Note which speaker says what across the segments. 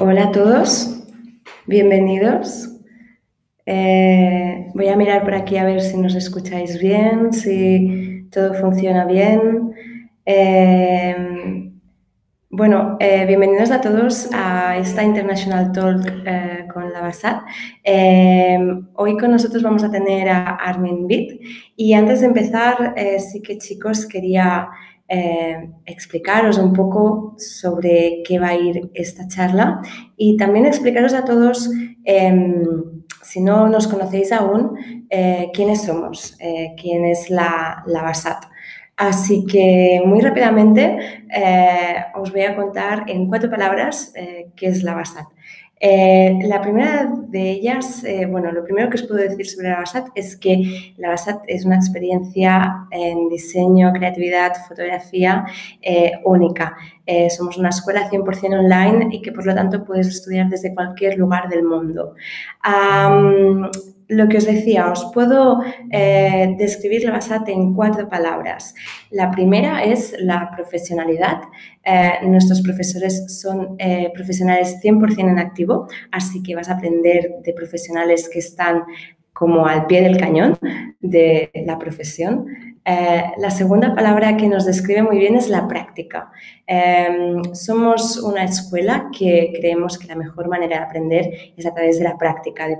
Speaker 1: Hola a todos, bienvenidos. Eh, voy a mirar por aquí a ver si nos escucháis bien, si todo funciona bien. Eh, bueno, eh, bienvenidos a todos a esta International Talk con la Basad. hoy con nosotros vamos a tener a Armin Bit. y antes de empezar, sí que chicos, quería eh, explicaros un poco sobre qué va a ir esta charla y también explicaros a todos, em, si no nos conocéis aún, eh, quiénes somos, eh, quién es la, la Así que muy rápidamente os voy a contar en cuatro palabras qué es la BASAT. Eh, la primera de ellas, eh, bueno, lo primero que os puedo decir sobre la BASAT es que la BASAT es una experiencia en diseño, creatividad, fotografía eh, única. somos una escuela 100% online y que por lo tanto puedes estudiar desde cualquier lugar del mundo. Lo que os decía, os puedo eh, describir la Basate en cuatro palabras. La primera es la profesionalidad. Eh, nuestros profesores son eh, profesionales 100% en activo, así que vas a aprender de profesionales que están como al pie del cañón de la profesión. Eh, la segunda palabra que nos describe muy bien es la práctica. Em, somos una escuela que creemos que la mejor manera de aprender es a través de la práctica, de,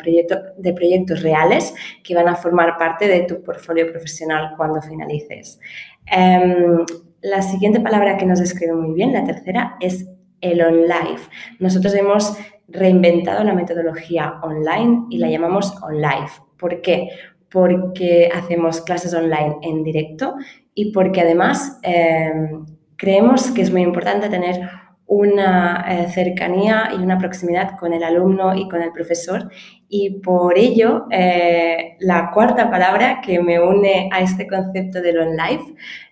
Speaker 1: proyectos reales que van a formar parte de tu portfolio profesional cuando finalices. Em, la siguiente palabra que nos describe muy bien, la tercera, es el online. Nosotros hemos reinventado la metodología online y la llamamos online. ¿Por qué? porque hacemos clases online en directo y porque además em, creemos que es muy importante tener una eh, cercanía y una proximidad con el alumno y con el profesor. Y por ello, eh, la cuarta palabra que me une a este concepto del online,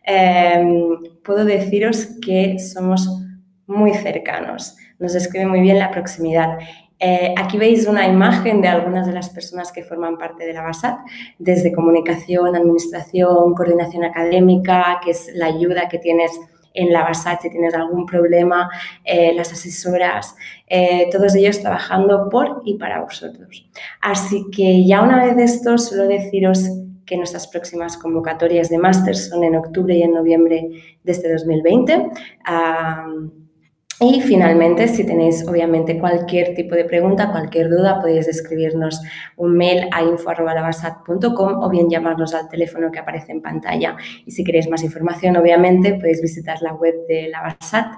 Speaker 1: em, puedo deciros que somos muy cercanos. Nos describe muy bien la proximidad eh, aquí veis una imagen de algunas de las personas que forman parte de la BASAT, desde comunicación, administración, coordinación académica, que es la ayuda que tienes en la BASAT si tienes algún problema, eh, las asesoras, eh, todos ellos trabajando por y para vosotros. Así que ya una vez de esto, solo deciros que nuestras próximas convocatorias de máster son en octubre y en noviembre de este 2020. Y finalmente, si tenéis obviamente cualquier tipo de pregunta, cualquier duda, podéis escribirnos un mail a info.lavasat.com o bien llamarnos al teléfono que aparece en pantalla. Y si queréis más información, obviamente, podéis visitar la web de Lavasat,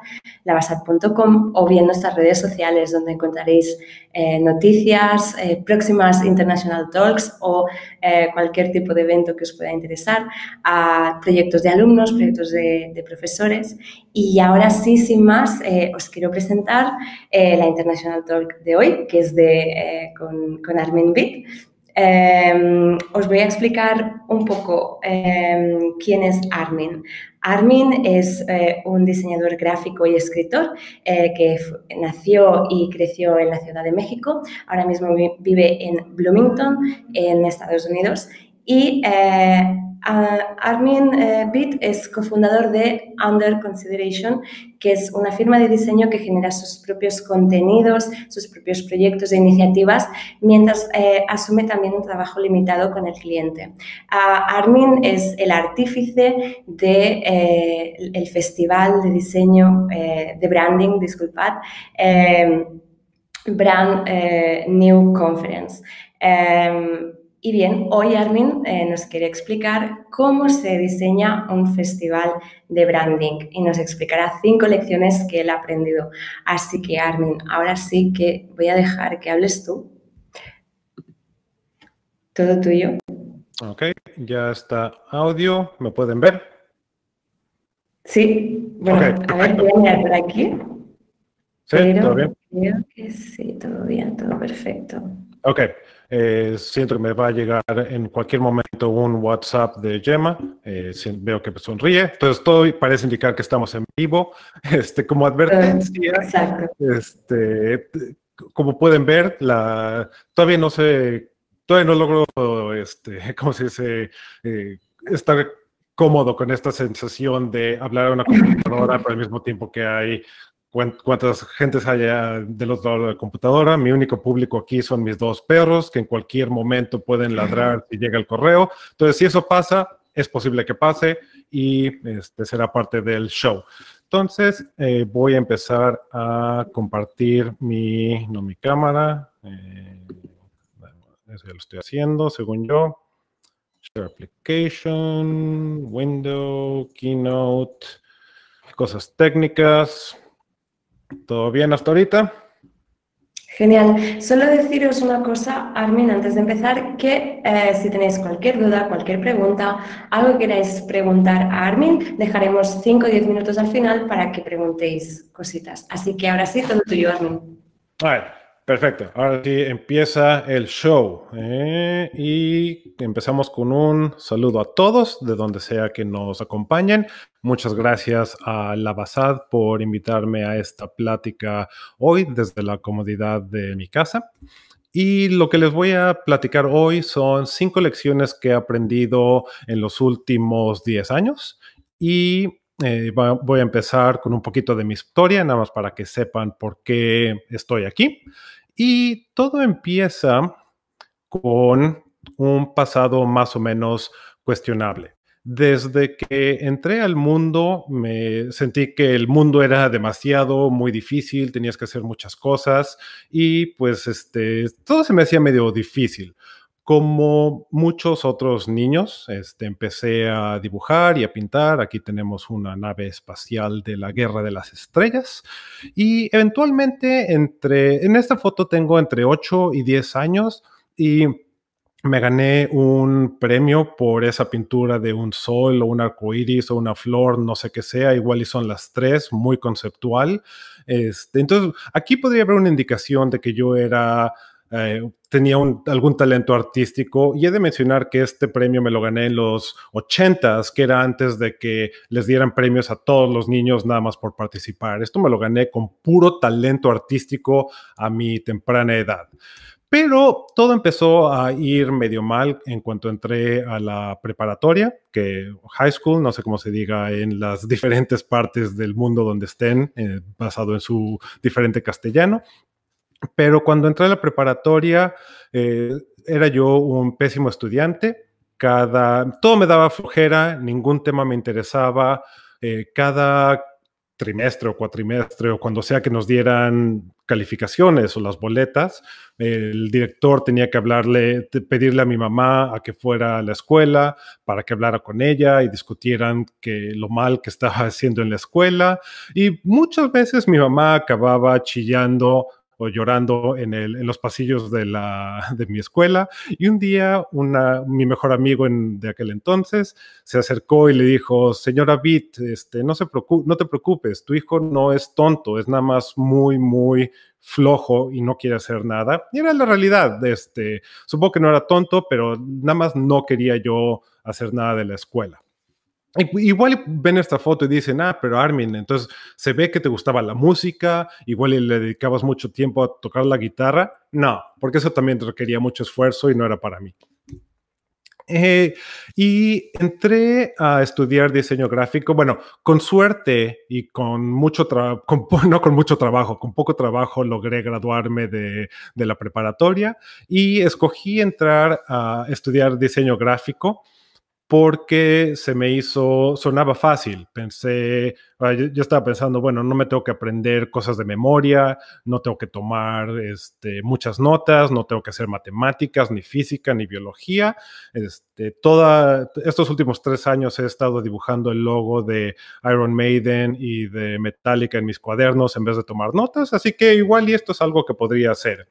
Speaker 1: lavasat.com o bien nuestras redes sociales donde encontraréis eh, noticias, eh, próximas International Talks o eh, cualquier tipo de evento que os pueda interesar, a proyectos de alumnos, proyectos de, de profesores. Y ahora sí, sin más, os quiero presentar eh, la International Talk de hoy, que es de, eh, con, Armin Witt. Em, os voy a explicar un poco em, quién es Armin. Armin es eh, un diseñador gráfico y escritor que nació y creció en la Ciudad de México. Ahora mismo vive en Bloomington, en Estados Unidos. Y Ah, Armin eh, Bitt es cofundador de Under Consideration, que es una firma de diseño que genera sus propios contenidos, sus propios proyectos e iniciativas, mientras eh, asume también un trabajo limitado con el cliente. Ah, Armin es el artífice del de, eh, festival de diseño, de branding, disculpad, Brand New Conference. Em, y bien, hoy Armin eh, nos quiere explicar cómo se diseña un festival de branding y nos explicará cinco lecciones que él ha aprendido. Así que Armin, ahora sí que voy a dejar que hables tú. Todo tuyo.
Speaker 2: Ok, ya está audio. ¿Me pueden ver?
Speaker 1: Sí, bueno, a ver, voy a por aquí. Sí, todo bien. sí, todo bien, todo perfecto.
Speaker 2: Ok, eh, siento que me va a llegar en cualquier momento un WhatsApp de Gemma. Eh, veo que sonríe. Entonces, todo parece indicar que estamos en vivo. Este, como advertencia, este, como pueden ver, todavía no sé, todavía no logro, este, ¿cómo se dice? Eh, estar cómodo con esta sensación de hablar a una computadora, pero al mismo tiempo que hay cuántas gentes haya ah, del otro lado de la computadora. Mi único público aquí son mis dos perros, que en cualquier momento pueden ladrar si llega el correo. Entonces, si eso pasa, es posible que pase y este será parte del show. Entonces, eh, voy a empezar a compartir mi, no mi cámara. Eh, eso ya lo estoy haciendo, según yo. Share application, window, keynote, cosas técnicas. ¿Todo bien hasta ahorita?
Speaker 1: Genial. Solo deciros una cosa, Armin, antes de empezar, que eh, si tenéis cualquier duda, cualquier pregunta, algo que queráis preguntar a Armin, dejaremos 5 o 10 minutos al final para que preguntéis cositas. Así que ahora sí, todo tuyo, Armin.
Speaker 2: A Perfecto, ahora sí empieza el show ¿eh? y empezamos con un saludo a todos de donde sea que nos acompañen. Muchas gracias a la Basad por invitarme a esta plática hoy desde la comodidad de mi casa. Y lo que les voy a platicar hoy son cinco lecciones que he aprendido en los últimos 10 años y eh, voy a empezar con un poquito de mi historia, nada más para que sepan por qué estoy aquí. Y todo empieza con un pasado más o menos cuestionable. Desde que entré al mundo, me sentí que el mundo era demasiado, muy difícil, tenías que hacer muchas cosas y pues este, todo se me hacía medio difícil. Como muchos otros niños, este, empecé a dibujar y a pintar. Aquí tenemos una nave espacial de la Guerra de las Estrellas. Y eventualmente, entre, en esta foto tengo entre 8 y 10 años y me gané un premio por esa pintura de un sol o un arco iris o una flor, no sé qué sea, igual y son las tres, muy conceptual. Este, entonces, aquí podría haber una indicación de que yo era eh, tenía algún talento artístico y he de mencionar que este premio me lo gané en los 80s, que era antes de que les dieran premios a todos los niños nada más por participar. Esto me lo gané con puro talento artístico a mi temprana edad. Pero todo empezó a ir medio mal en cuanto entré a la preparatoria, que high school, no sé cómo se diga en las diferentes partes del mundo donde estén, eh, basado en su diferente castellano, pero cuando entré a la preparatoria, eh, era yo un pésimo estudiante. Cada, todo me daba flojera, ningún tema me interesaba. Eh, cada trimestre o cuatrimestre o cuando sea que nos dieran calificaciones o las boletas, el director tenía que hablarle, pedirle a mi mamá a que fuera a la escuela para que hablara con ella y discutieran que lo mal que estaba haciendo en la escuela. Y muchas veces mi mamá acababa chillando o llorando en, los pasillos de, mi escuela. Y un día mi mejor amigo de aquel entonces se acercó y le dijo, señora Beat, este, no, se no te preocupes, tu hijo no es tonto, es nada más muy, muy flojo y no quiere hacer nada. Y era la realidad. Este, supongo que no era tonto, pero nada más no quería yo hacer nada de la escuela. Igual ven esta foto y dicen, ah, pero Armin, entonces se ve que te gustaba la música, igual le dedicabas mucho tiempo a tocar la guitarra. No, porque eso también requería mucho esfuerzo y no era para mí. Eh, y entré a estudiar diseño gráfico, bueno, con suerte y con mucho trabajo, no con mucho trabajo, con poco trabajo logré graduarme de, de la preparatoria y escogí entrar a estudiar diseño gráfico porque se me hizo, sonaba fácil. Pensé, ah, yo, estaba pensando, bueno, no me tengo que aprender cosas de memoria, no tengo que tomar este, muchas notas, no tengo que hacer matemáticas, ni física, ni biología. Este, estos últimos tres años he estado dibujando el logo de Iron Maiden y de Metallica en mis cuadernos en vez de tomar notas, así que igual y esto es algo que podría hacer.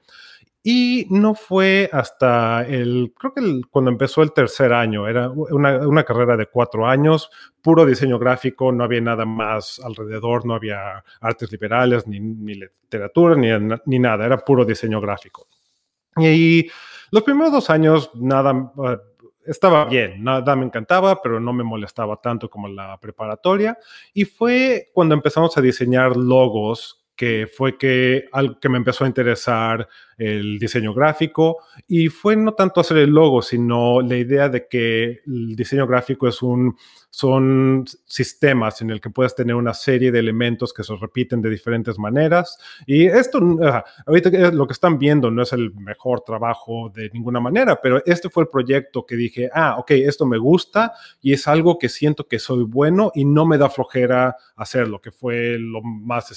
Speaker 2: Y no fue hasta el, creo que cuando empezó el tercer año, era una, carrera de cuatro años, puro diseño gráfico, no había nada más alrededor, no había artes liberales, ni, ni literatura, ni, ni, nada, era puro diseño gráfico. Y, ahí los primeros dos años, nada, eh, estaba bien, nada me encantaba, pero no me molestaba tanto como la preparatoria. Y fue cuando empezamos a diseñar logos, que fue que, algo que me empezó a interesar el diseño gráfico y fue no tanto hacer el logo, sino la idea de que el diseño gráfico es un, son sistemas en el que puedes tener una serie de elementos que se repiten de diferentes maneras y esto, ahorita lo que están viendo no es el mejor trabajo de ninguna manera, pero este fue el proyecto que dije, ah, ok, esto me gusta y es algo que siento que soy bueno y no me da flojera hacerlo, que fue lo más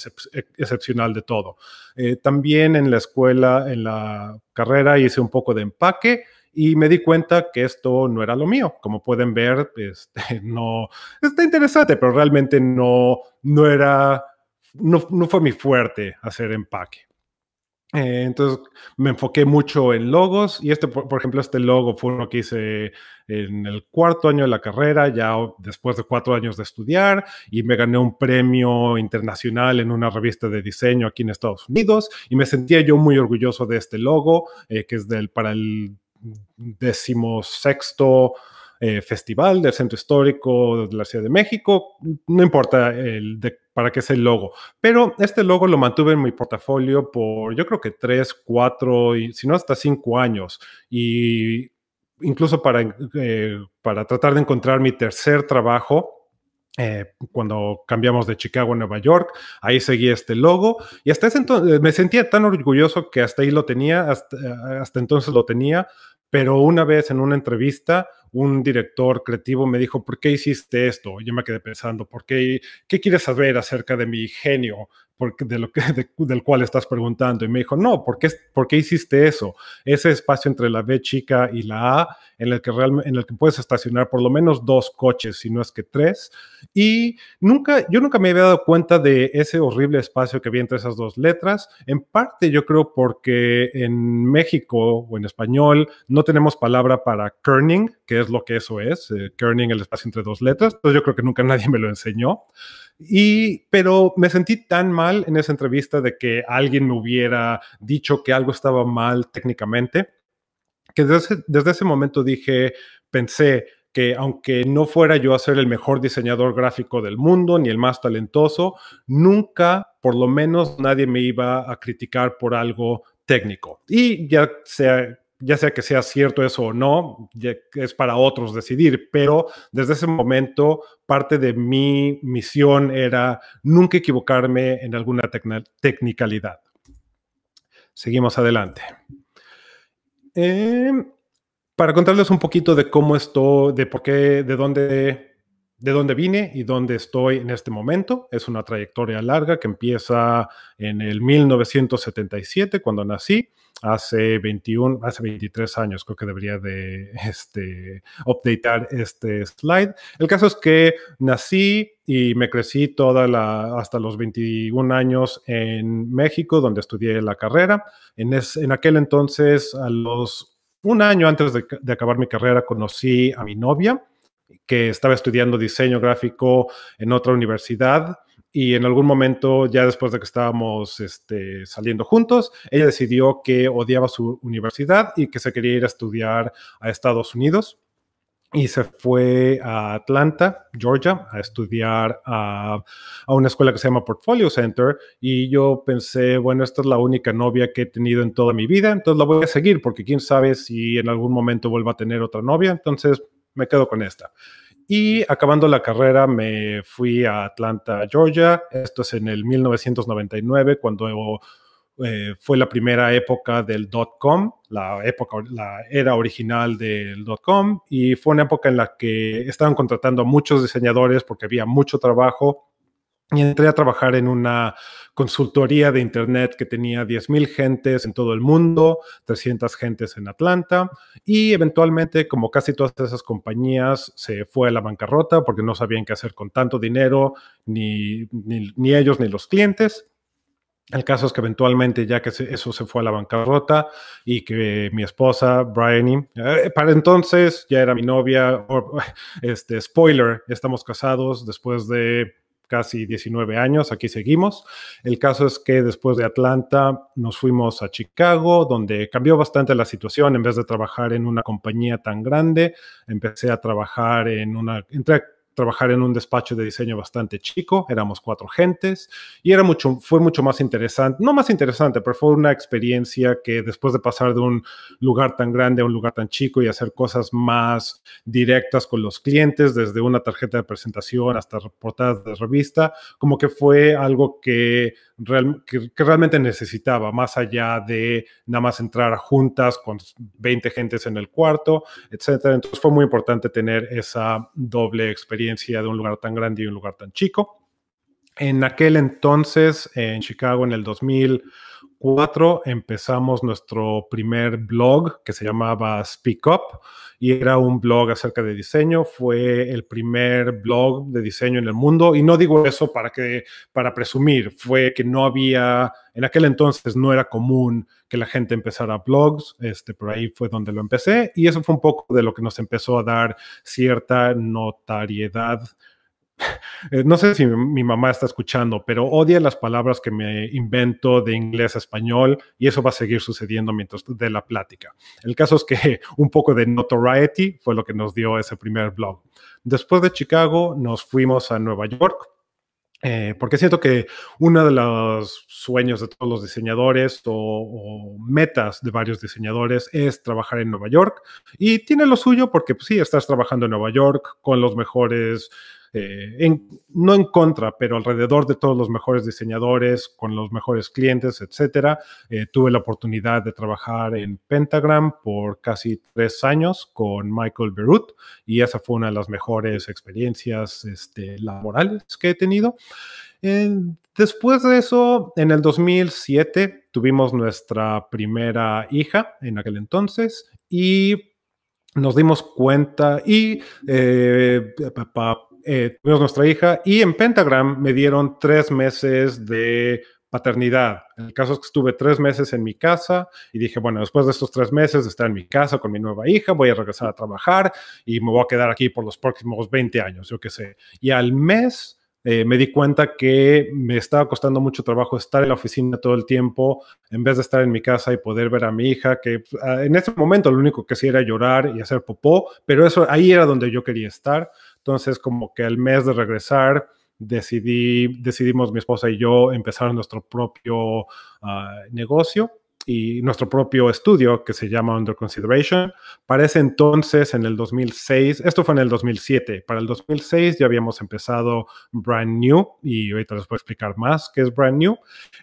Speaker 2: excepcional de todo. Eh, también en la escuela, la carrera, hice un poco de empaque y me di cuenta que esto no era lo mío. Como pueden ver, este, no, está interesante, pero realmente no, no era, no fue mi fuerte hacer empaque. Eh, entonces me enfoqué mucho en logos y este, por, ejemplo, este logo fue uno que hice en el cuarto año de la carrera, ya después de cuatro años de estudiar y me gané un premio internacional en una revista de diseño aquí en Estados Unidos y me sentía yo muy orgulloso de este logo eh, que es del, para el decimosexto sexto eh, festival del centro histórico de la Ciudad de México, no importa el para qué es el logo, pero este logo lo mantuve en mi portafolio por yo creo que tres, cuatro, y, si no hasta cinco años. Y incluso para, eh, para tratar de encontrar mi tercer trabajo, eh, cuando cambiamos de Chicago a Nueva York, ahí seguí este logo y hasta ese entonces me sentía tan orgulloso que hasta ahí lo tenía, hasta, hasta entonces lo tenía, pero una vez en una entrevista un director creativo me dijo, ¿por qué hiciste esto? Yo me quedé pensando, ¿por qué? ¿Qué quieres saber acerca de mi genio? porque de lo que, del cual estás preguntando. Y me dijo, no, ¿por qué, ¿por qué, hiciste eso? Ese espacio entre la B chica y la A, en el, que en el que puedes estacionar por lo menos dos coches, si no es que tres. Y nunca, yo nunca me había dado cuenta de ese horrible espacio que había entre esas dos letras. En parte yo creo porque en México o en español no tenemos palabra para kerning, que es lo que eso es. Eh, kerning, el espacio entre dos letras. Entonces yo creo que nunca nadie me lo enseñó. Y, pero me sentí tan mal en esa entrevista de que alguien me hubiera dicho que algo estaba mal técnicamente, que desde, ese momento dije, pensé, que aunque no fuera yo a ser el mejor diseñador gráfico del mundo ni el más talentoso, nunca, por lo menos, nadie me iba a criticar por algo técnico. Y ya sea ya sea que sea cierto eso o no, es para otros decidir, pero desde ese momento parte de mi misión era nunca equivocarme en alguna tecnicalidad. Seguimos adelante. Eh, para contarles un poquito de cómo estoy, de por qué, de dónde, de dónde vine y dónde estoy en este momento, es una trayectoria larga que empieza en el 1977, cuando nací hace 21, hace 23 años, creo que debería de este, updatear este slide. El caso es que nací y me crecí toda la, hasta los 21 años en México, donde estudié la carrera. En, aquel entonces, a los un año antes de, de acabar mi carrera, conocí a mi novia, que estaba estudiando diseño gráfico en otra universidad y en algún momento, ya después de que estábamos este, saliendo juntos, ella decidió que odiaba su universidad y que se quería ir a estudiar a Estados Unidos y se fue a Atlanta, Georgia, a estudiar a, a, una escuela que se llama Portfolio Center. Y yo pensé, bueno, esta es la única novia que he tenido en toda mi vida, entonces la voy a seguir porque quién sabe si en algún momento vuelva a tener otra novia, entonces me quedo con esta. Y acabando la carrera me fui a Atlanta, Georgia. Esto es en el 1999, cuando eh, fue la primera época del dot-com, la, época, la era original del dot-com. Y fue una época en la que estaban contratando a muchos diseñadores porque había mucho trabajo y entré a trabajar en una consultoría de Internet que tenía 10.000 gentes en todo el mundo, 300 gentes en Atlanta y eventualmente, como casi todas esas compañías, se fue a la bancarrota porque no sabían qué hacer con tanto dinero, ni, ni, ellos ni los clientes. El caso es que eventualmente, ya que eso se fue a la bancarrota y que mi esposa, Bryony, eh, para entonces ya era mi novia, este, spoiler, estamos casados después de casi 19 años, aquí seguimos. El caso es que después de Atlanta nos fuimos a Chicago, donde cambió bastante la situación. En vez de trabajar en una compañía tan grande, empecé a trabajar en una, trabajar en un despacho de diseño bastante chico, éramos cuatro gentes y era mucho, fue mucho más interesante, no más interesante, pero fue una experiencia que después de pasar de un lugar tan grande a un lugar tan chico y hacer cosas más directas con los clientes, desde una tarjeta de presentación hasta portadas de revista, como que fue algo que, que realmente necesitaba, más allá de nada más entrar a juntas con 20 gentes en el cuarto, etcétera. Entonces fue muy importante tener esa doble experiencia de un lugar tan grande y un lugar tan chico. En aquel entonces, en Chicago, en el 2004, empezamos nuestro primer blog que se llamaba Speak Up y era un blog acerca de diseño. Fue el primer blog de diseño en el mundo y no digo eso para que para presumir. Fue que no había en aquel entonces no era común que la gente empezara blogs. Este por ahí fue donde lo empecé y eso fue un poco de lo que nos empezó a dar cierta notariedad eh, no sé si mi mamá está escuchando, pero odia las palabras que me invento de inglés a español y eso va a seguir sucediendo mientras de la plática. El caso es que un poco de notoriety fue lo que nos dio ese primer blog. Después de Chicago nos fuimos a Nueva York. Eh, porque siento que uno de los sueños de todos los diseñadores o, metas de varios diseñadores es trabajar en Nueva York y tiene lo suyo porque pues, sí, estás trabajando en Nueva York con los mejores eh, no en contra, pero alrededor de todos los mejores diseñadores, con los mejores clientes, etcétera. Eh, tuve la oportunidad de trabajar en Pentagram por casi tres años con Michael Berut y esa fue una de las mejores experiencias este, laborales que he tenido. después de eso, en el 2007 tuvimos nuestra primera hija en aquel entonces y nos dimos cuenta y eh, papá eh, tuvimos nuestra hija y en Pentagram me dieron tres meses de paternidad. El caso es que estuve tres meses en mi casa y dije, bueno, después de estos tres meses de estar en mi casa con mi nueva hija, voy a regresar a trabajar y me voy a quedar aquí por los próximos 20 años, yo qué sé. Y al mes eh, me di cuenta que me estaba costando mucho trabajo estar en la oficina todo el tiempo en vez de estar en mi casa y poder ver a mi hija, que pues, ah, en ese momento lo único que hacía era llorar y hacer popó, pero eso ahí era donde yo quería estar. Entonces, como que al mes de regresar, decidí, decidimos mi esposa y yo empezar nuestro propio ah, negocio y nuestro propio estudio que se llama Under Consideration. Para ese entonces, en el 2006, esto fue en el 2007, para el 2006 ya habíamos empezado Brand New y ahorita les voy a explicar más qué es Brand New.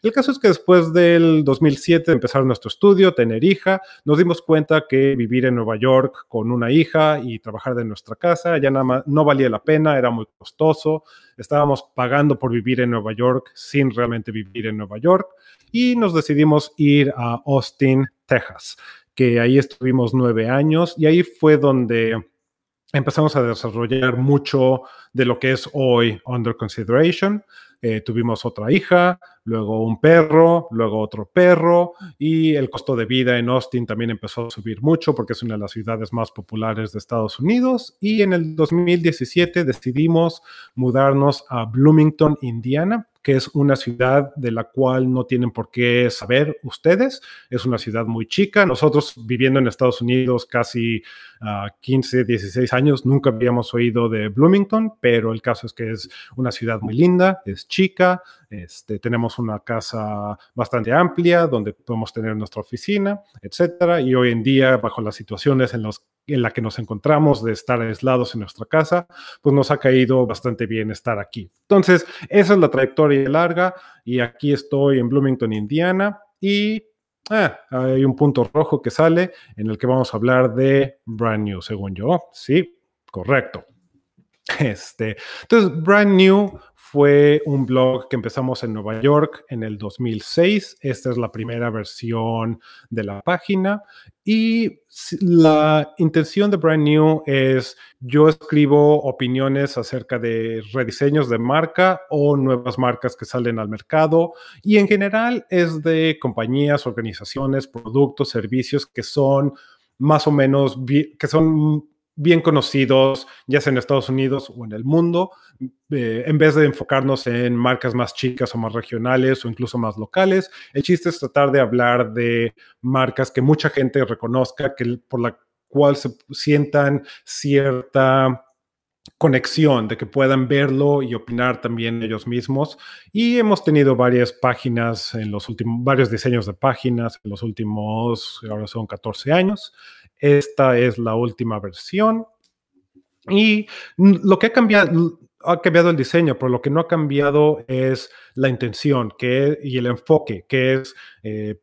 Speaker 2: El caso es que después del 2007 empezar nuestro estudio, tener hija, nos dimos cuenta que vivir en Nueva York con una hija y trabajar de nuestra casa ya nada más no valía la pena, era muy costoso, estábamos pagando por vivir en Nueva York sin realmente vivir en Nueva York y nos decidimos ir a Austin, Texas, que ahí estuvimos nueve años y ahí fue donde empezamos a desarrollar mucho de lo que es hoy Under Consideration. Eh, tuvimos otra hija, luego un perro, luego otro perro y el costo de vida en Austin también empezó a subir mucho porque es una de las ciudades más populares de Estados Unidos y en el 2017 decidimos mudarnos a Bloomington, Indiana, que es una ciudad de la cual no tienen por qué saber ustedes. Es una ciudad muy chica. Nosotros viviendo en Estados Unidos casi 15, ah, 16 años, nunca habíamos oído de Bloomington, pero el caso es que es una ciudad muy linda, es chica, este, tenemos una casa bastante amplia donde podemos tener nuestra oficina, etcétera. Y hoy en día, bajo las situaciones en las en la que nos encontramos, de estar aislados en nuestra casa, pues nos ha caído bastante bien estar aquí. Entonces, esa es la trayectoria larga y aquí estoy en Bloomington, Indiana y ah, hay un punto rojo que sale en el que vamos a hablar de Brand New, según yo. Sí, correcto. Este, entonces, Brand New fue un blog que empezamos en Nueva York en el 2006. Esta es la primera versión de la página. Y la intención de Brand New es yo escribo opiniones acerca de rediseños de marca o nuevas marcas que salen al mercado. Y en general es de compañías, organizaciones, productos, servicios que son más o menos, que son bien conocidos, ya sea en Estados Unidos o en el mundo, eh, en vez de enfocarnos en marcas más chicas o más regionales o incluso más locales. El chiste es tratar de hablar de marcas que mucha gente reconozca, que por la cual se sientan cierta conexión, de que puedan verlo y opinar también ellos mismos. Y hemos tenido varias páginas en los últimos, varios diseños de páginas en los últimos, ahora son 14 años. Esta es la última versión. Y lo que ha cambiado, ha cambiado el diseño, pero lo que no ha cambiado es la intención que e, y el enfoque, que es eh,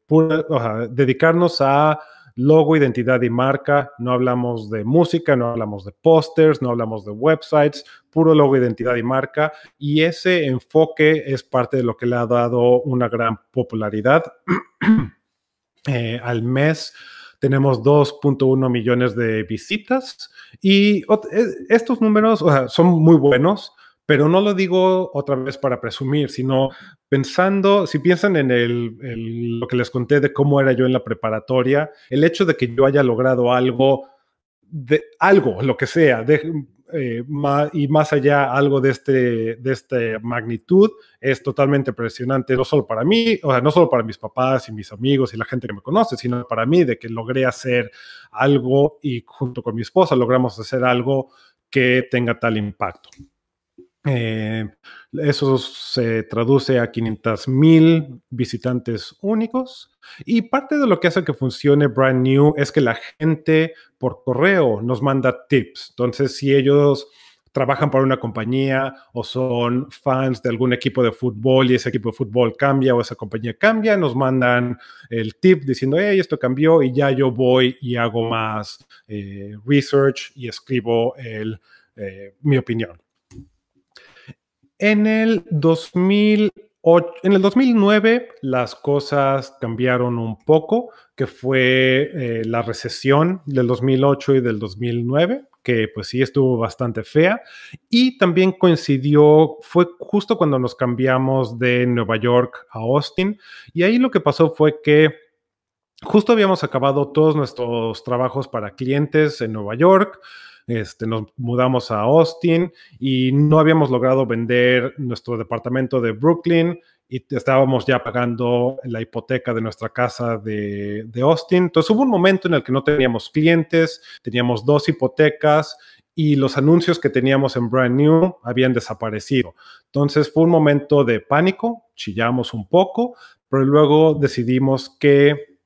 Speaker 2: dedicarnos a logo, identidad y marca. No hablamos de música, no hablamos de pósters, no hablamos de websites, puro logo, identidad y marca. Y ese enfoque es parte de lo que le ha dado una gran popularidad eh, al mes tenemos 2.1 millones de visitas y e, estos números son muy buenos, pero no lo digo otra vez para presumir, sino pensando, si piensan en el, lo que les conté de cómo era yo en la preparatoria, el hecho de que yo haya logrado algo, de algo, lo que sea, de, eh, y más allá algo de, este, de esta magnitud es totalmente impresionante, no solo para mí, o sea, no solo para mis papás y mis amigos y la gente que me conoce, sino para mí, de que logré hacer algo y junto con mi esposa logramos hacer algo que tenga tal impacto. Eh, eso se traduce a mil visitantes únicos. Y parte de lo que hace que funcione Brand New es que la gente por correo nos manda tips. Entonces, si ellos trabajan para una compañía o son fans de algún equipo de fútbol y ese equipo de fútbol cambia o esa compañía cambia, nos mandan el tip diciendo, hey, esto cambió y ya yo voy y hago más eh, research y escribo eh, mi opinión. En el 2008, en el 2009 las cosas cambiaron un poco, que fue eh, la recesión del 2008 y del 2009 que pues sí estuvo bastante fea y también coincidió, fue justo cuando nos cambiamos de Nueva York a Austin y ahí lo que pasó fue que justo habíamos acabado todos nuestros trabajos para clientes en Nueva York, este, nos mudamos a Austin y no habíamos logrado vender nuestro departamento de Brooklyn y estábamos ya pagando la hipoteca de nuestra casa de, Austin. Entonces hubo un momento en el que no teníamos clientes, teníamos dos hipotecas y los anuncios que teníamos en Brand New habían desaparecido. Entonces fue un momento de pánico, chillamos un poco, pero luego decidimos que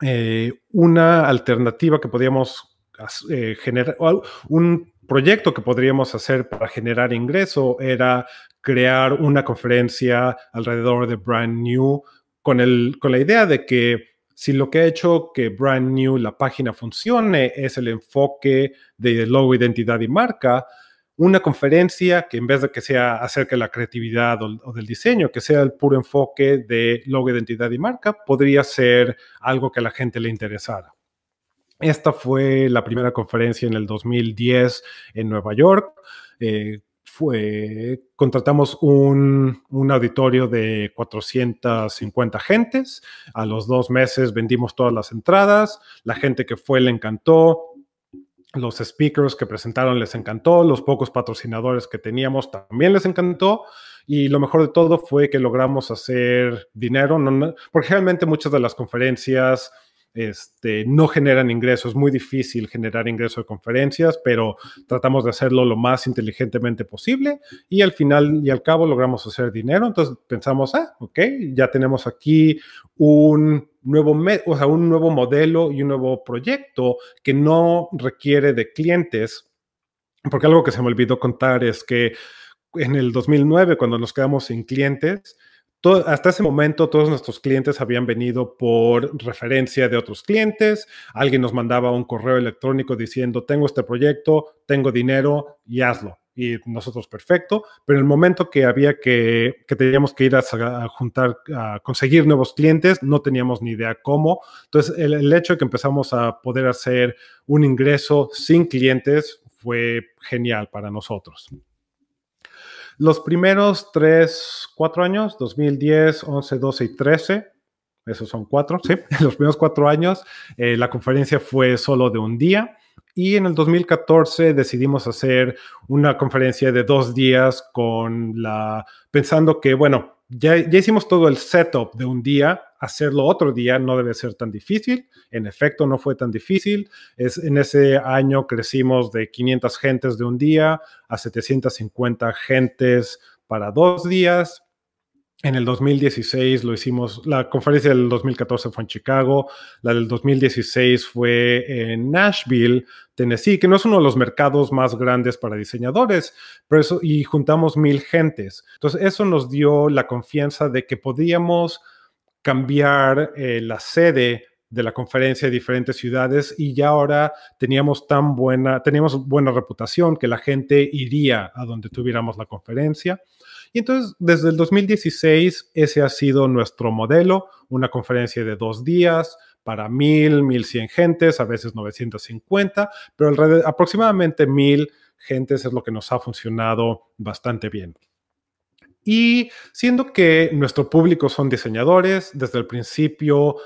Speaker 2: eh, una alternativa que podíamos eh, un proyecto que podríamos hacer para generar ingreso era crear una conferencia alrededor de Brand New con, el, con la idea de que si lo que ha hecho que Brand New, la página funcione, es el enfoque de logo, identidad y marca, una conferencia que en vez de que sea acerca de la creatividad o, del diseño, que sea el puro enfoque de logo, identidad y marca, podría ser algo que a la gente le interesara. Esta fue la primera conferencia en el 2010 en Nueva York. Eh, contratamos un, auditorio de 450 gentes. A los dos meses vendimos todas las entradas. La gente que fue le encantó. Los speakers que presentaron les encantó. Los pocos patrocinadores que teníamos también les encantó. Y lo mejor de todo fue que logramos hacer dinero, porque realmente muchas de las conferencias este, no generan ingresos. Es muy difícil generar ingresos de conferencias, pero tratamos de hacerlo lo más inteligentemente posible y al final y al cabo logramos hacer dinero. Entonces pensamos, ah, ok, ya tenemos aquí un nuevo, o un nuevo modelo y un nuevo proyecto que no requiere de clientes. Porque algo que se me olvidó contar es que en el 2009, cuando nos quedamos sin clientes, hasta ese momento todos nuestros clientes habían venido por referencia de otros clientes, alguien nos mandaba un correo electrónico diciendo, tengo este proyecto, tengo dinero y hazlo. Y nosotros perfecto, pero en el momento que había que, teníamos que ir a, juntar, a conseguir nuevos clientes, no teníamos ni idea cómo. Entonces, el hecho de que empezamos a poder hacer un ingreso sin clientes fue genial para nosotros. Los primeros tres, cuatro años, 2010, 11, 12 y 13, esos son cuatro, sí, los primeros cuatro años, eh, la conferencia fue solo de un día. Y en el 2014 decidimos hacer una conferencia de dos días con la, pensando que, bueno, ya hicimos todo el setup de un día, hacerlo otro día no debe ser tan difícil. En efecto, no fue tan difícil. Es, en ese año crecimos de 500 gentes de un día a 750 gentes para dos días. En el 2016 lo hicimos, la conferencia del 2014 fue en Chicago, la del 2016 fue en Nashville, Tennessee, que no es uno de los mercados más grandes para diseñadores, pero eso, y juntamos mil gentes. Entonces eso nos dio la confianza de que podíamos cambiar eh, la sede de la conferencia de diferentes ciudades y ya ahora teníamos tan buena, teníamos buena reputación que la gente iría a donde tuviéramos la conferencia. Y entonces, desde el 2016, ese ha sido nuestro modelo, una conferencia de dos días para mil, mil cien gentes, a veces 950, pero aproximadamente mil gentes es lo que nos ha funcionado bastante bien. Y siendo que nuestro público son diseñadores, desde el principio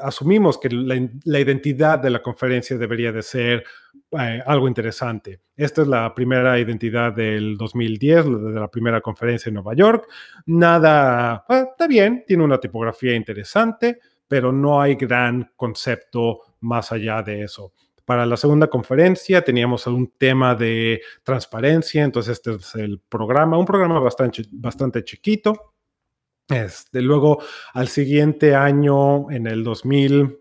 Speaker 2: asumimos que la, identidad de la conferencia debería de ser eh, algo interesante. Esta es la primera identidad del 2010, de la primera conferencia en Nueva York. Nada, ah, está bien, tiene una tipografía interesante, pero no hay gran concepto más allá de eso. Para la segunda conferencia teníamos un tema de transparencia, entonces este es el programa, un programa bastante, bastante chiquito. Este, luego, al siguiente año, en el 2012,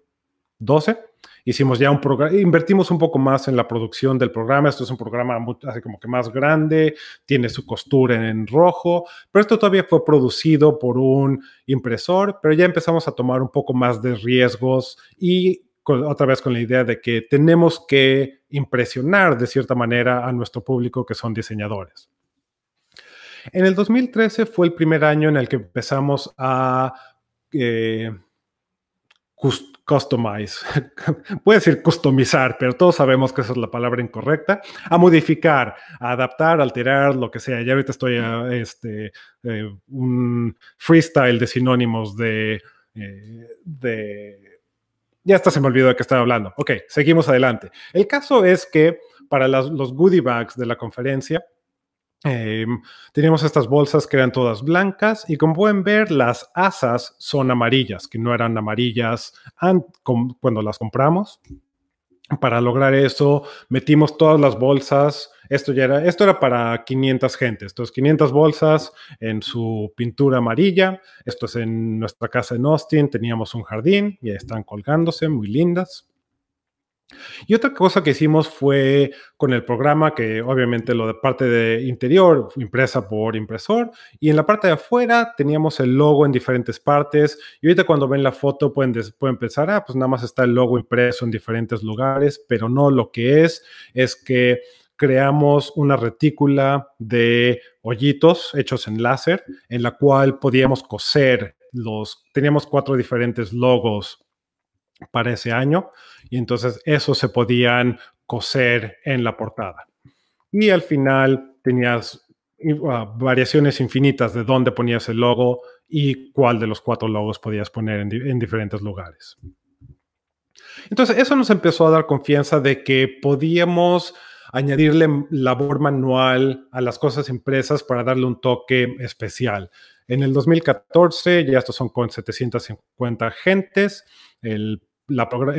Speaker 2: hicimos ya un programa, invertimos un poco más en la producción del programa. Esto es un programa como que más grande, tiene su costura en rojo, pero esto todavía fue producido por un impresor, pero ya empezamos a tomar un poco más de riesgos y otra vez con la idea de que tenemos que impresionar de cierta manera a nuestro público que son diseñadores. En el 2013 fue el primer año en el que empezamos a eh, customize, puede decir customizar, pero todos sabemos que esa es la palabra incorrecta, a modificar, a adaptar, alterar, lo que sea. Ya ahorita estoy este, eh, un freestyle de sinónimos de, eh, de ya hasta se me olvidó de qué estaba hablando. Ok, seguimos adelante. El caso es que para las, los goodie bags de la conferencia, eh, teníamos estas bolsas que eran todas blancas y como pueden ver las asas son amarillas, que no eran amarillas cuando las compramos. Para lograr eso metimos todas las bolsas esto ya era, esto era para 500 gentes, estos 500 bolsas en su pintura amarilla. Esto es en nuestra casa en Austin, teníamos un jardín y están colgándose, muy lindas. Y otra cosa que hicimos fue con el programa, que obviamente lo de parte de interior, impresa por impresor, y en la parte de afuera teníamos el logo en diferentes partes, y ahorita cuando ven la foto pueden, pueden pensar, ah, pues nada más está el logo impreso en diferentes lugares, pero no, lo que es es que creamos una retícula de hoyitos hechos en láser, en la cual podíamos coser los, teníamos cuatro diferentes logos para ese año, y entonces esos se podían coser en la portada. Y al final tenías ah, variaciones infinitas de dónde ponías el logo y cuál de los cuatro logos podías poner en diferentes lugares. Entonces, eso nos empezó a dar confianza de que podíamos añadirle labor manual a las cosas impresas para darle un toque especial. En el 2014 ya estos son con 750 agentes. la, portada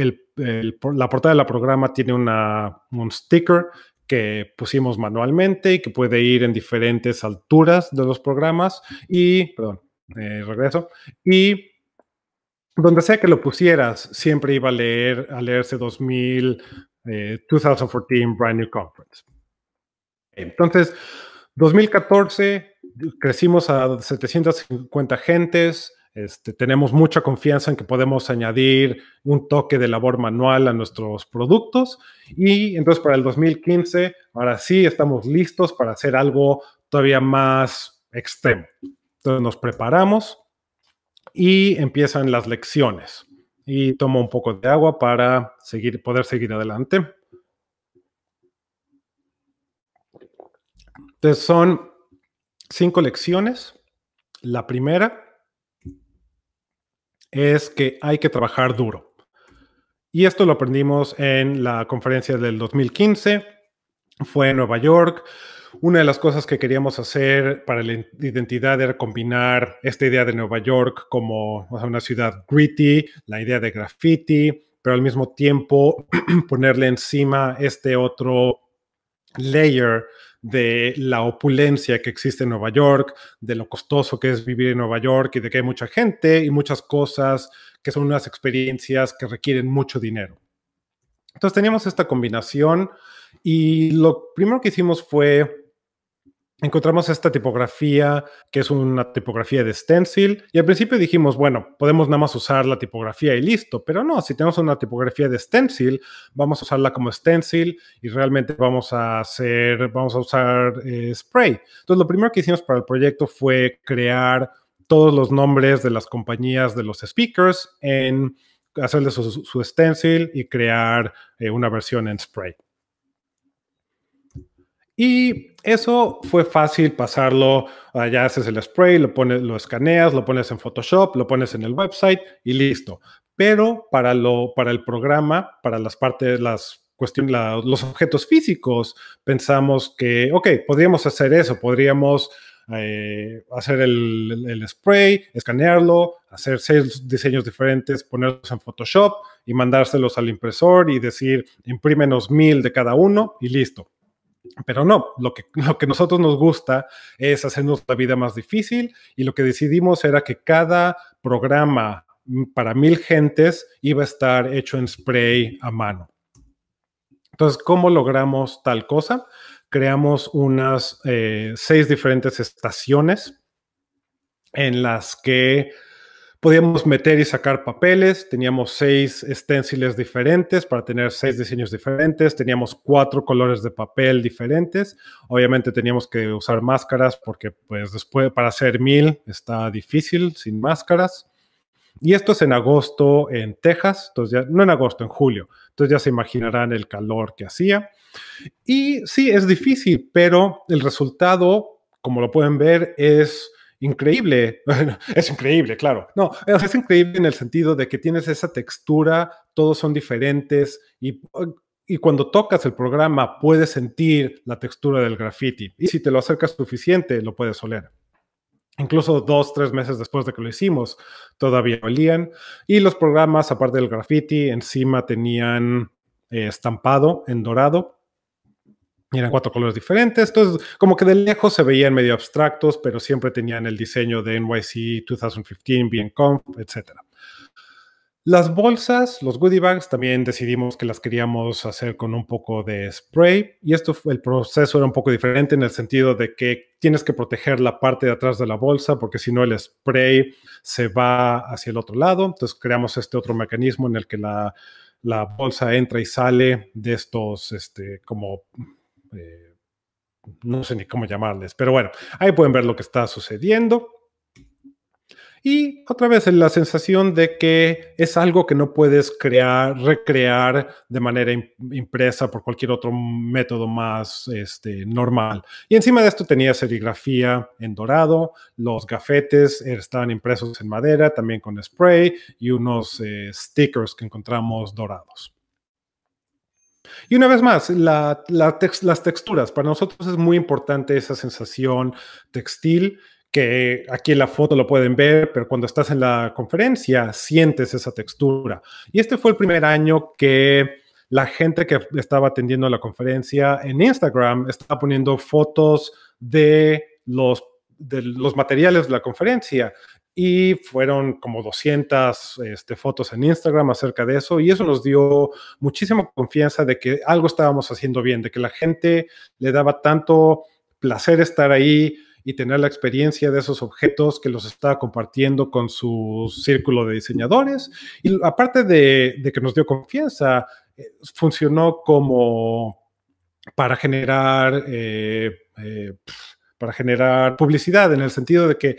Speaker 2: de la programa tiene un sticker que pusimos manualmente y que puede ir en diferentes alturas de los programas y, perdón, eh, regreso, y donde sea que lo pusieras, siempre iba a leer, a leerse 2000 2014 eh, Brand New Conference. Entonces, 2014 crecimos a 750 gentes. Este, tenemos mucha confianza en que podemos añadir un toque de labor manual a nuestros productos. Y entonces para el 2015, ahora sí estamos listos para hacer algo todavía más extremo. Entonces nos preparamos y empiezan las lecciones y tomo un poco de agua para seguir, poder seguir adelante. Entonces son cinco lecciones. La primera es que hay que trabajar duro. Y esto lo aprendimos en la conferencia del 2015. Fue en Nueva York. Una de las cosas que queríamos hacer para la identidad era combinar esta idea de Nueva York como una ciudad gritty, la idea de graffiti, pero al mismo tiempo ponerle encima este otro layer de la opulencia que existe en Nueva York, de lo costoso que es vivir en Nueva York y de que hay mucha gente y muchas cosas que son unas experiencias que requieren mucho dinero. Entonces teníamos esta combinación y lo primero que hicimos fue encontramos esta tipografía, que es una tipografía de stencil, y al principio dijimos, bueno, podemos nada más usar la tipografía y listo, pero no, si tenemos una tipografía de stencil, vamos a usarla como stencil y realmente vamos a hacer, vamos a usar eh, spray. Entonces, lo primero que hicimos para el proyecto fue crear todos los nombres de las compañías de los speakers en hacerle su, stencil y crear eh, una versión en spray. Y eso fue fácil pasarlo, ah, ya haces el spray, lo, pones, lo escaneas, lo pones en Photoshop, lo pones en el website y listo. Pero para, para el programa, para las partes, las cuestiones, los objetos físicos, pensamos que, ok, podríamos hacer eso, podríamos eh, hacer el, el, spray, escanearlo, hacer seis diseños diferentes, ponerlos en Photoshop y mandárselos al impresor y decir, imprímenos mil de cada uno y listo pero no, lo que, lo que nosotros nos gusta es hacernos la vida más difícil y lo que decidimos era que cada programa mm, para mil gentes iba a estar hecho en spray a mano. Entonces, ¿cómo logramos tal cosa? Creamos unas eh, seis diferentes estaciones en las que Podíamos meter y sacar papeles, teníamos seis esténciles diferentes para tener seis diseños diferentes, teníamos cuatro colores de papel diferentes. Obviamente teníamos que usar máscaras porque pues después para hacer mil está difícil sin máscaras. Y esto es en agosto en Texas, entonces ya, no en agosto, en julio. Entonces ya se imaginarán el calor que hacía. Y sí, es difícil, pero el resultado, como lo pueden ver, es increíble. es increíble, claro. No, es, increíble en el sentido de que tienes esa textura, todos son diferentes y y cuando tocas el programa puedes sentir la textura del graffiti. Y si te lo acercas suficiente, lo puedes oler. Incluso dos, tres meses después de que lo hicimos, todavía olían. Y los programas, aparte del graffiti, encima tenían eh, estampado en dorado eran cuatro colores diferentes. Entonces, como que de lejos se veían medio abstractos, pero siempre tenían el diseño de NYC 2015, bien conf, etc. Las bolsas, los goodie bags, también decidimos que las queríamos hacer con un poco de spray. Y esto el proceso era un poco diferente en el sentido de que tienes que proteger la parte de atrás de la bolsa, porque si no el spray se va hacia el otro lado. Entonces creamos este otro mecanismo en el que la, la bolsa entra y sale de estos, este, como eh, no sé ni cómo llamarles, pero bueno, ahí pueden ver lo que está sucediendo. Y otra vez la sensación de que es algo que no puedes crear, recrear de manera impresa por cualquier otro método más este, normal. Y encima de esto tenía serigrafía en dorado, los gafetes estaban impresos en madera, también con spray y unos eh, stickers que encontramos dorados. Y una vez más, las texturas. Para nosotros es muy importante esa sensación textil que aquí en la foto lo pueden ver, pero cuando estás en la conferencia sientes esa textura. Y este fue el primer año que la gente que estaba atendiendo la conferencia en Instagram estaba poniendo fotos de los de los materiales de la conferencia y fueron como 200 este, fotos en Instagram acerca de eso y eso nos dio muchísima confianza de que algo estábamos haciendo bien, de que la gente le daba tanto placer estar ahí y tener la experiencia de esos objetos que los estaba compartiendo con su círculo de diseñadores. Y aparte de, que nos dio confianza, eh, funcionó como para generar... Eh, eh, para generar publicidad, en el sentido de que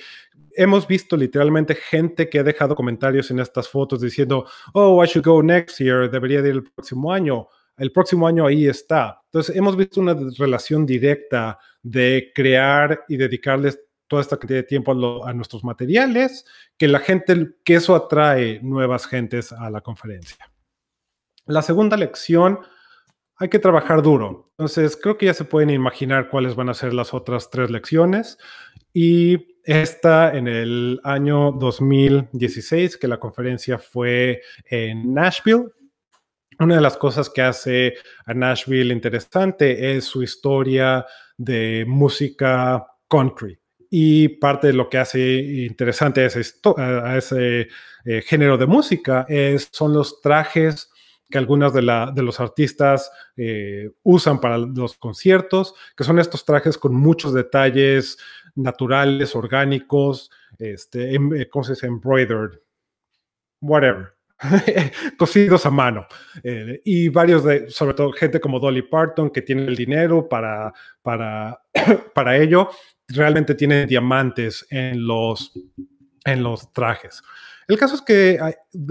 Speaker 2: Hemos visto literalmente gente que ha dejado comentarios en estas fotos diciendo, oh, I should go next year, debería ir el próximo año. El próximo año ahí está. Entonces, hemos visto una relación directa de crear y dedicarles toda esta cantidad de tiempo a, nuestros materiales, que la gente, que eso atrae nuevas gentes a la conferencia. La segunda lección, hay que trabajar duro. Entonces, creo que ya se pueden imaginar cuáles van a ser las otras tres lecciones. Y esta en el año 2016, que la conferencia fue en Nashville. Una de las cosas que hace a Nashville interesante es su historia de música country. Y parte de lo que hace interesante a ese, eh, género de música es, son los trajes que algunas de, la, los artistas eh, usan para los conciertos, que son estos trajes con muchos detalles naturales, orgánicos, este, em, eh, Embroidered, whatever. cosidos a mano eh, y varios de sobre todo gente como Dolly Parton que tiene el dinero para para para ello realmente tiene diamantes en los en los trajes el caso es que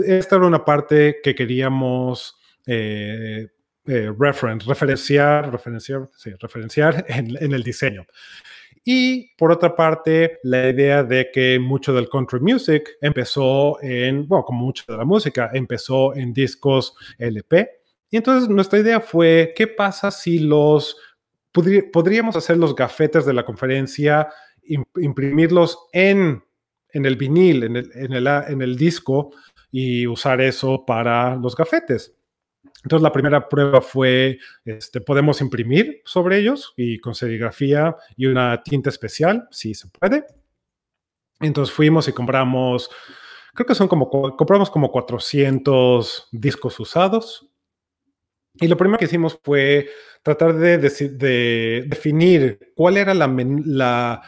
Speaker 2: esta era una parte que queríamos eh, eh, referenciar, referenciar, referenciar en, en el diseño. Y por otra parte, la idea de que mucho del country music empezó en, bueno, como mucho de la música, empezó en discos LP. Y entonces nuestra idea fue, ¿qué pasa si los podríamos hacer los gafetes de la conferencia, imprimirlos en en el vinil, en el, en el, disco y usar eso para los gafetes. Entonces la primera prueba fue, este, podemos imprimir sobre ellos y con serigrafía y una tinta especial, si se puede. Entonces fuimos y compramos, creo que son como, compramos como 400 discos usados. Y lo primero que hicimos fue tratar de, de definir cuál era la, la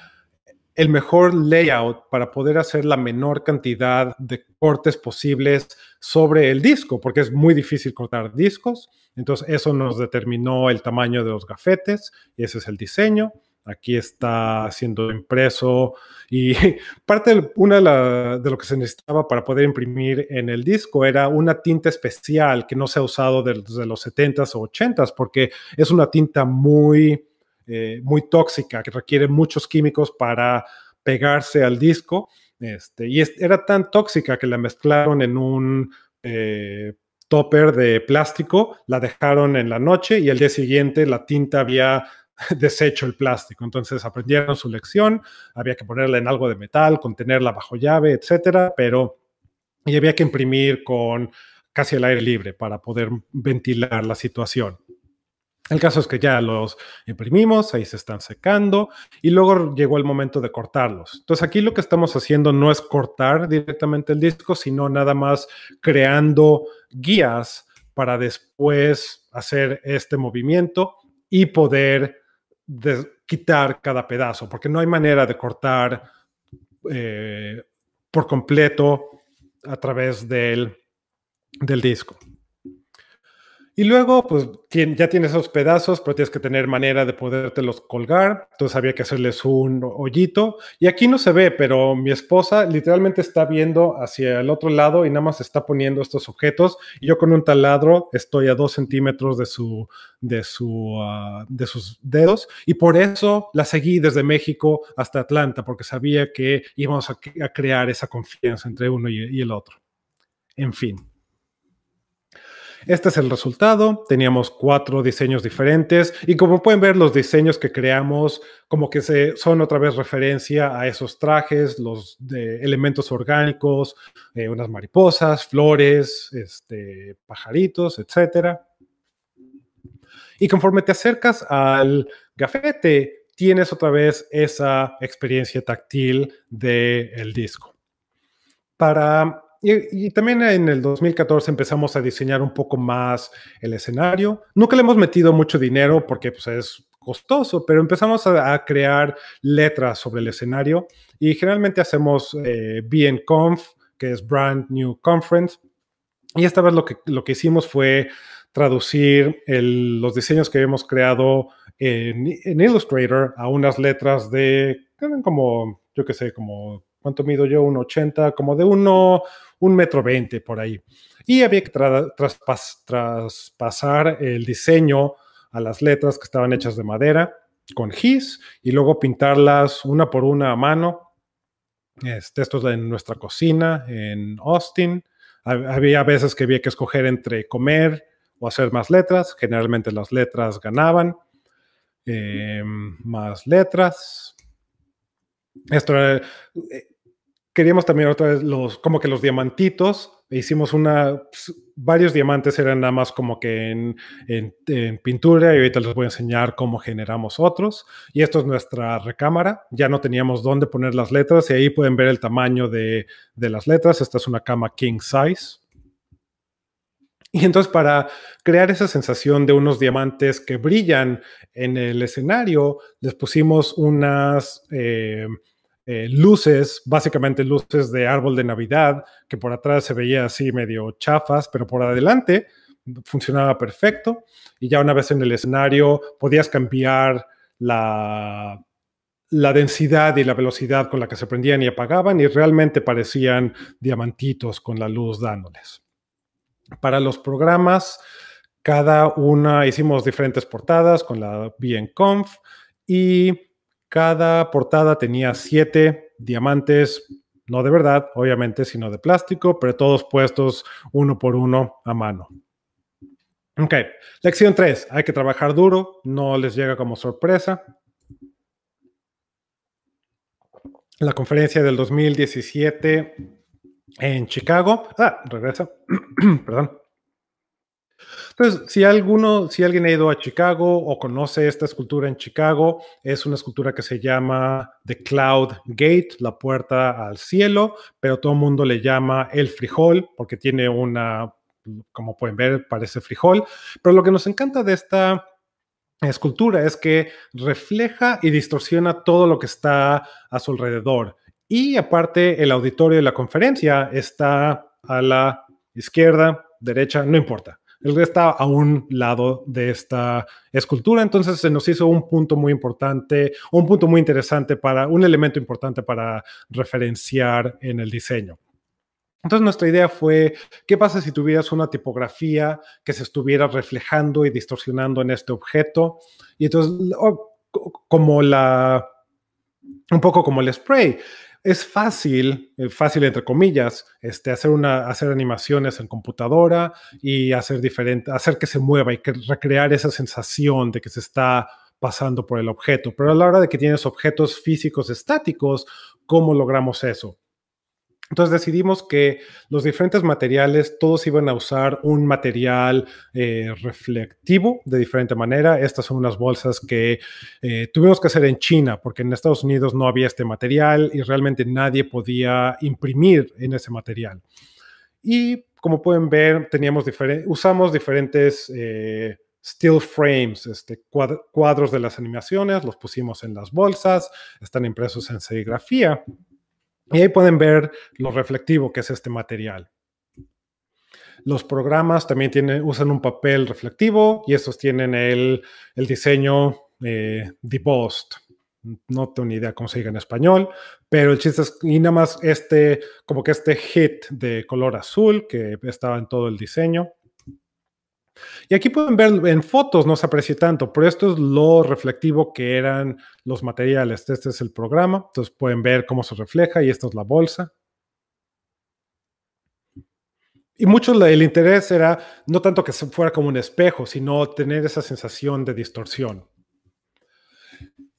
Speaker 2: el mejor layout para poder hacer la menor cantidad de cortes posibles sobre el disco, porque es muy difícil cortar discos. Entonces eso nos determinó el tamaño de los gafetes y ese es el diseño. Aquí está siendo impreso y parte una de lo que se necesitaba para poder imprimir en el disco era una tinta especial que no se ha usado desde los 70s o 80s porque es una tinta muy eh, muy tóxica, que requiere muchos químicos para pegarse al disco. Este, y era tan tóxica que la mezclaron en un eh, topper de plástico, la dejaron en la noche y el día siguiente la tinta había deshecho el plástico. Entonces aprendieron su lección, había que ponerla en algo de metal, contenerla bajo llave, etcétera, pero había que imprimir con casi el aire libre para poder ventilar la situación. El caso es que ya los imprimimos, ahí se están secando y luego llegó el momento de cortarlos. Entonces aquí lo que estamos haciendo no es cortar directamente el disco, sino nada más creando guías para después hacer este movimiento y poder quitar cada pedazo, porque no hay manera de cortar eh, por completo a través del disco. Y luego, pues ya tienes esos pedazos, pero tienes que tener manera de podértelos colgar. Entonces había que hacerles un hoyito. Y aquí no se ve, pero mi esposa literalmente está viendo hacia el otro lado y nada más está poniendo estos objetos. Y yo con un taladro estoy a dos centímetros de, su, de, su, ah, de sus dedos. Y por eso la seguí desde México hasta Atlanta, porque sabía que íbamos a, crear esa confianza entre uno y el otro. En fin. Este es el resultado. Teníamos cuatro diseños diferentes y como pueden ver, los diseños que creamos como que se, son otra vez referencia a esos trajes, los elementos orgánicos, eh, unas mariposas, flores, este, pajaritos, etc. Y conforme te acercas al gafete, tienes otra vez esa experiencia táctil del disco. Para y, también en el 2014 empezamos a diseñar un poco más el escenario. Nunca le hemos metido mucho dinero porque pues, es costoso, pero empezamos a, crear letras sobre el escenario y generalmente hacemos eh, BNConf, que es Brand New Conference. Y esta vez lo que, lo que hicimos fue traducir los diseños que habíamos creado en, Illustrator a unas letras de, como, yo qué sé, como ¿cuánto mido yo? un 80, como de uno, un metro veinte por ahí. Y había que traspasar el diseño a las letras que estaban hechas de madera con gis y luego pintarlas una por una a mano. Este, esto es en nuestra cocina en Austin. Había veces que había que escoger entre comer o hacer más letras. Generalmente las letras ganaban. Em, más letras. Esto era... Eh, queríamos también otra vez los, como que los diamantitos. Hicimos una, pues, varios diamantes eran nada más como que en, en, pintura y ahorita les voy a enseñar cómo generamos otros. Y esto es nuestra recámara. Ya no teníamos dónde poner las letras y ahí pueden ver el tamaño de, de las letras. Esta es una cama king size. Y entonces para crear esa sensación de unos diamantes que brillan en el escenario, les pusimos unas... Eh, eh, luces, básicamente luces de árbol de Navidad, que por atrás se veía así medio chafas, pero por adelante funcionaba perfecto. Y ya una vez en el escenario podías cambiar la, la densidad y la velocidad con la que se prendían y apagaban y realmente parecían diamantitos con la luz dándoles. Para los programas, cada una hicimos diferentes portadas con la BNConf y cada portada tenía siete diamantes, no de verdad, obviamente, sino de plástico, pero todos puestos uno por uno a mano. Ok, lección 3. Hay que trabajar duro, no les llega como sorpresa. La conferencia del 2017 en Chicago. Ah, regresa. Perdón. Entonces, si alguno, si alguien ha ido a Chicago o conoce esta escultura en Chicago, es una escultura que se llama The Cloud Gate, la puerta al cielo, pero todo el mundo le llama el frijol porque tiene una, como pueden ver, parece frijol. Pero lo que nos encanta de esta escultura es que refleja y distorsiona todo lo que está a su alrededor. Y aparte, el auditorio de la conferencia está a la izquierda, derecha, no importa el resto está a un lado de esta escultura, entonces se nos hizo un punto muy importante, un punto muy interesante para, un elemento importante para referenciar en el diseño. Entonces nuestra idea fue, ¿qué pasa si tuvieras una tipografía que se estuviera reflejando y distorsionando en este objeto? Y entonces, oh, como la, un poco como el spray, es fácil, eh, fácil entre comillas, este, hacer, una, hacer animaciones en computadora y hacer, diferente, hacer que se mueva y que recrear esa sensación de que se está pasando por el objeto. Pero a la hora de que tienes objetos físicos estáticos, ¿cómo logramos eso? Entonces decidimos que los diferentes materiales, todos iban a usar un material eh, reflectivo de diferente manera. Estas son unas bolsas que eh, tuvimos que hacer en China porque en Estados Unidos no había este material y realmente nadie podía imprimir en ese material. Y como pueden ver, teníamos usamos diferentes eh, steel still frames, este, cuadros de las animaciones, los pusimos en las bolsas, están impresos en serigrafía. Y ahí pueden ver lo reflectivo que es este material. Los programas también tienen, usan un papel reflectivo y estos tienen el, diseño eh, de post No tengo ni idea cómo se diga en español, pero el chiste es, y nada más este, como que este hit de color azul que estaba en todo el diseño. Y aquí pueden ver en fotos, no se aprecia tanto, pero esto es lo reflectivo que eran los materiales. Este es el programa, entonces pueden ver cómo se refleja y esto es la bolsa. Y mucho el interés era no tanto que fuera como un espejo, sino tener esa sensación de distorsión.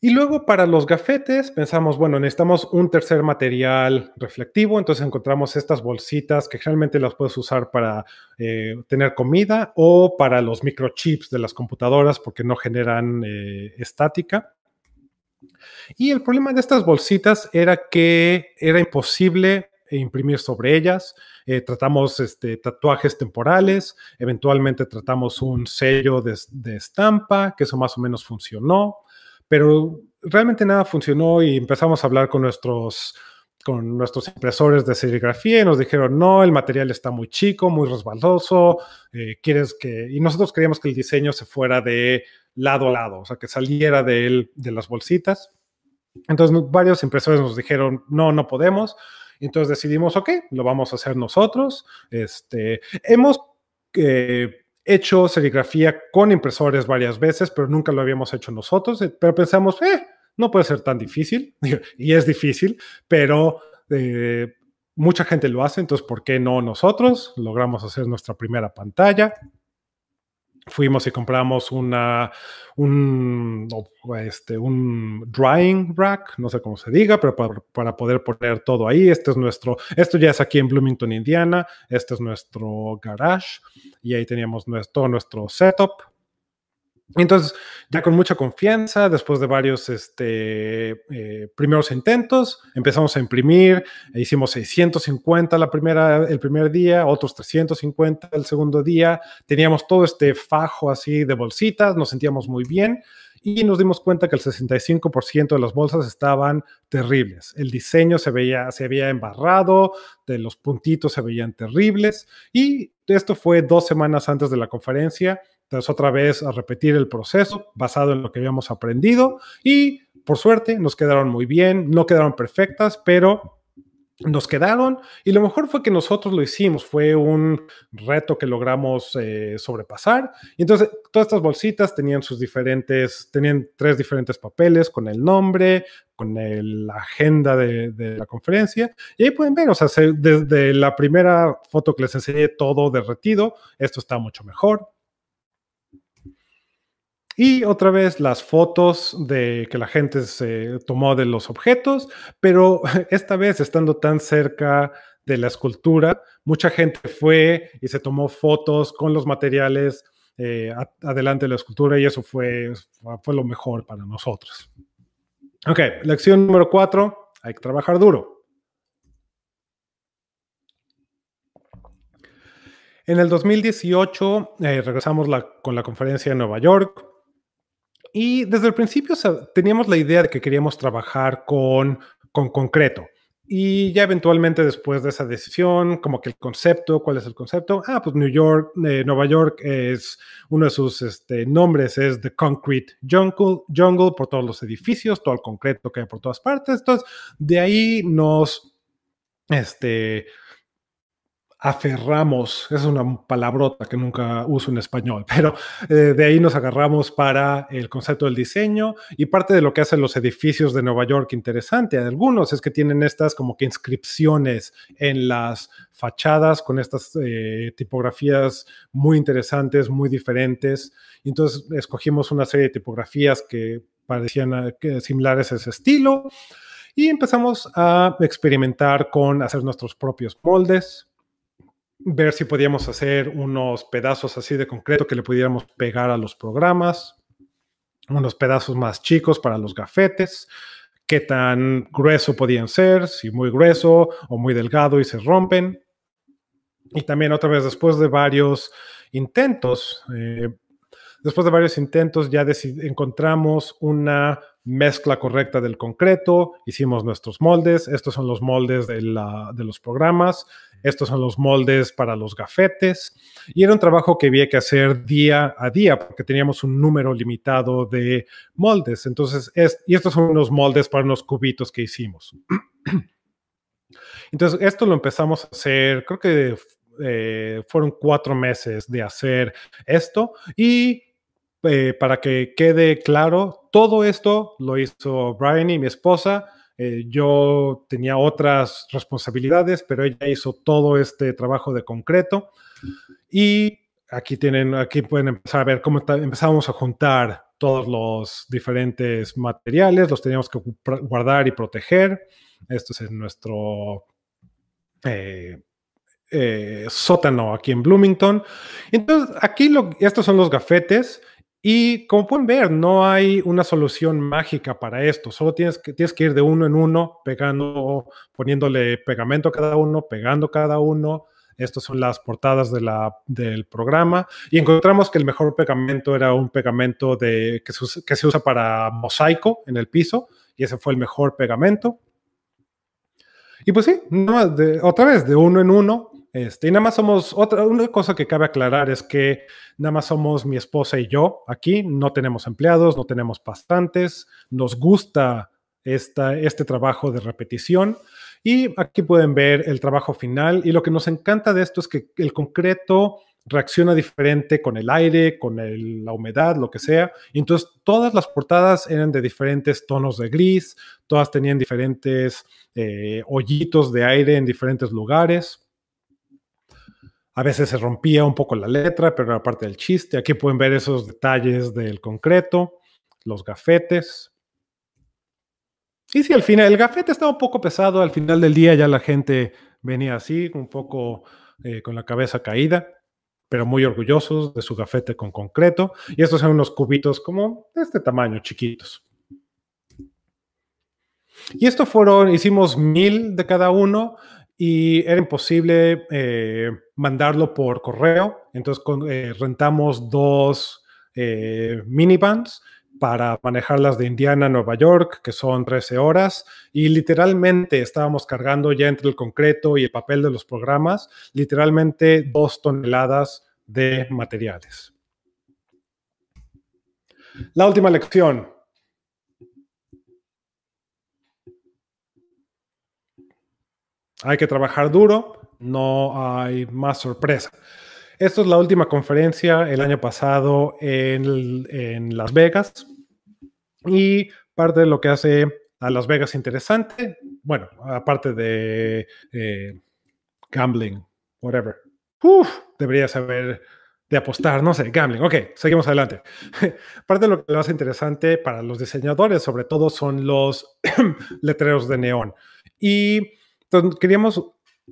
Speaker 2: Y luego para los gafetes pensamos, bueno, necesitamos un tercer material reflectivo, entonces encontramos estas bolsitas que realmente las puedes usar para eh, tener comida o para los microchips de las computadoras porque no generan eh, estática. Y el problema de estas bolsitas era que era imposible imprimir sobre ellas. Eh, tratamos este, tatuajes temporales, eventualmente tratamos un sello de, estampa, que eso más o menos funcionó pero realmente nada funcionó y empezamos a hablar con nuestros con nuestros impresores de serigrafía y nos dijeron, no, el material está muy chico, muy resbaloso, eh, quieres que... Y nosotros queríamos que el diseño se fuera de lado a lado, o sea, que saliera de, de las bolsitas. Entonces varios impresores nos dijeron, no, no podemos. Entonces decidimos, ok, lo vamos a hacer nosotros. Este, hemos eh, hecho serigrafía con impresores varias veces, pero nunca lo habíamos hecho nosotros, eh, pero pensamos, eh, no puede ser tan difícil, y es difícil, pero eh, mucha gente lo hace, entonces, ¿por qué no nosotros? Logramos hacer nuestra primera pantalla, fuimos y compramos una, un, este, un drying rack, no sé cómo se diga, pero para, para, poder poner todo ahí. Este es nuestro, esto ya es aquí en Bloomington, Indiana. Este es nuestro garage y ahí teníamos nuestro, todo nuestro setup. Entonces, ya con mucha confianza, después de varios este, eh, primeros intentos, empezamos a imprimir, e hicimos 650 la primera, el primer día, otros 350 el segundo día, teníamos todo este fajo así de bolsitas, nos sentíamos muy bien y nos dimos cuenta que el 65% de las bolsas estaban terribles. El diseño se veía, se había embarrado, de los puntitos se veían terribles y esto fue dos semanas antes de la conferencia otra vez a repetir el proceso basado en lo que habíamos aprendido y por suerte nos quedaron muy bien, no quedaron perfectas, pero nos quedaron y lo mejor fue que nosotros lo hicimos, fue un reto que logramos eh, sobrepasar. Y entonces todas estas bolsitas tenían sus diferentes, tenían tres diferentes papeles con el nombre, con la agenda de, la conferencia. Y ahí pueden ver, o sea, desde la primera foto que les enseñé todo derretido, esto está mucho mejor. Y otra vez las fotos de que la gente se tomó de los objetos, pero esta vez estando tan cerca de la escultura, mucha gente fue y se tomó fotos con los materiales eh, adelante de la escultura y eso fue, fue lo mejor para nosotros. Ok, lección número cuatro, hay que trabajar duro. En el 2018 eh, regresamos con la conferencia en Nueva York y desde el principio teníamos la idea de que queríamos trabajar con, con concreto. Y ya eventualmente después de esa decisión, como que el concepto, ¿cuál es el concepto? Ah, pues New York, eh, Nueva York es uno de sus este, nombres, es The Concrete Jungle, por todos los edificios, todo el concreto que hay por todas partes. Entonces, de ahí nos, este, aferramos, es una palabrota que nunca uso en español, pero eh, de ahí nos agarramos para el concepto del diseño y parte de lo que hacen los edificios de Nueva York interesante, algunos es que tienen estas como que inscripciones en las fachadas con estas eh, tipografías muy interesantes, muy diferentes. Entonces escogimos una serie de tipografías que parecían eh, similares a ese estilo y empezamos a experimentar con hacer nuestros propios moldes ver si podíamos hacer unos pedazos así de concreto que le pudiéramos pegar a los programas, unos pedazos más chicos para los gafetes, qué tan grueso podían ser, si muy grueso o muy delgado y se rompen. Y también otra vez después de varios intentos, eh, después de varios intentos ya encontramos una mezcla correcta del concreto, hicimos nuestros moldes, estos son los moldes de, de los programas, estos son los moldes para los gafetes. Y era un trabajo que había que hacer día a día porque teníamos un número limitado de moldes. Entonces, y estos son los moldes para los cubitos que hicimos. Entonces, esto lo empezamos a hacer, creo que eh, fueron cuatro meses de hacer esto y eh, para que quede claro, todo esto lo hizo Brian y mi esposa eh, yo tenía otras responsabilidades, pero ella hizo todo este trabajo de concreto. Y aquí tienen, aquí pueden empezar a ver cómo empezamos a juntar todos los diferentes materiales, los teníamos que guardar y proteger. Esto es nuestro eh, eh, sótano aquí en Bloomington. Entonces, aquí estos son los gafetes. Y como pueden ver, no hay una solución mágica para esto. Solo tienes que, tienes que ir de uno en uno, pegando, poniéndole pegamento a cada uno, pegando cada uno. Estas son las portadas del programa. Y encontramos que el mejor pegamento era un pegamento de, que, se, usa para mosaico en el piso. Y ese fue el mejor pegamento. Y pues sí, de, otra vez, de uno en uno, este, y nada más somos, otra una cosa que cabe aclarar es que nada más somos mi esposa y yo aquí, no tenemos empleados, no tenemos pasantes, nos gusta este trabajo de repetición. Y aquí pueden ver el trabajo final y lo que nos encanta de esto es que el concreto reacciona diferente con el aire, con la humedad, lo que sea. entonces todas las portadas eran de diferentes tonos de gris, todas tenían diferentes eh, hoyitos de aire en diferentes lugares. A veces se rompía un poco la letra, pero aparte del chiste. Aquí pueden ver esos detalles del concreto, los gafetes. Y si al final, el gafete estaba un poco pesado, al final del día ya la gente venía así, un poco eh, con la cabeza caída, pero muy orgullosos de su gafete con concreto. Y estos son unos cubitos como de este tamaño, chiquitos. Y esto fueron, hicimos mil de cada uno y era imposible eh, mandarlo por correo. Entonces eh, rentamos dos eh, minivans para manejarlas de Indiana a Nueva York, que son 13 horas, y literalmente estábamos cargando ya entre el concreto y el papel de los programas, literalmente dos toneladas de materiales. La última lección, Hay que trabajar duro, no hay más sorpresa. Esto es la última conferencia el año pasado en, Las Vegas y parte de lo que hace a Las Vegas interesante, bueno, aparte de eh, gambling, whatever. debería saber de apostar, no sé, gambling. Ok, seguimos adelante. Parte de lo que lo hace interesante para los diseñadores, sobre todo, son los letreros de neón. Y entonces, queríamos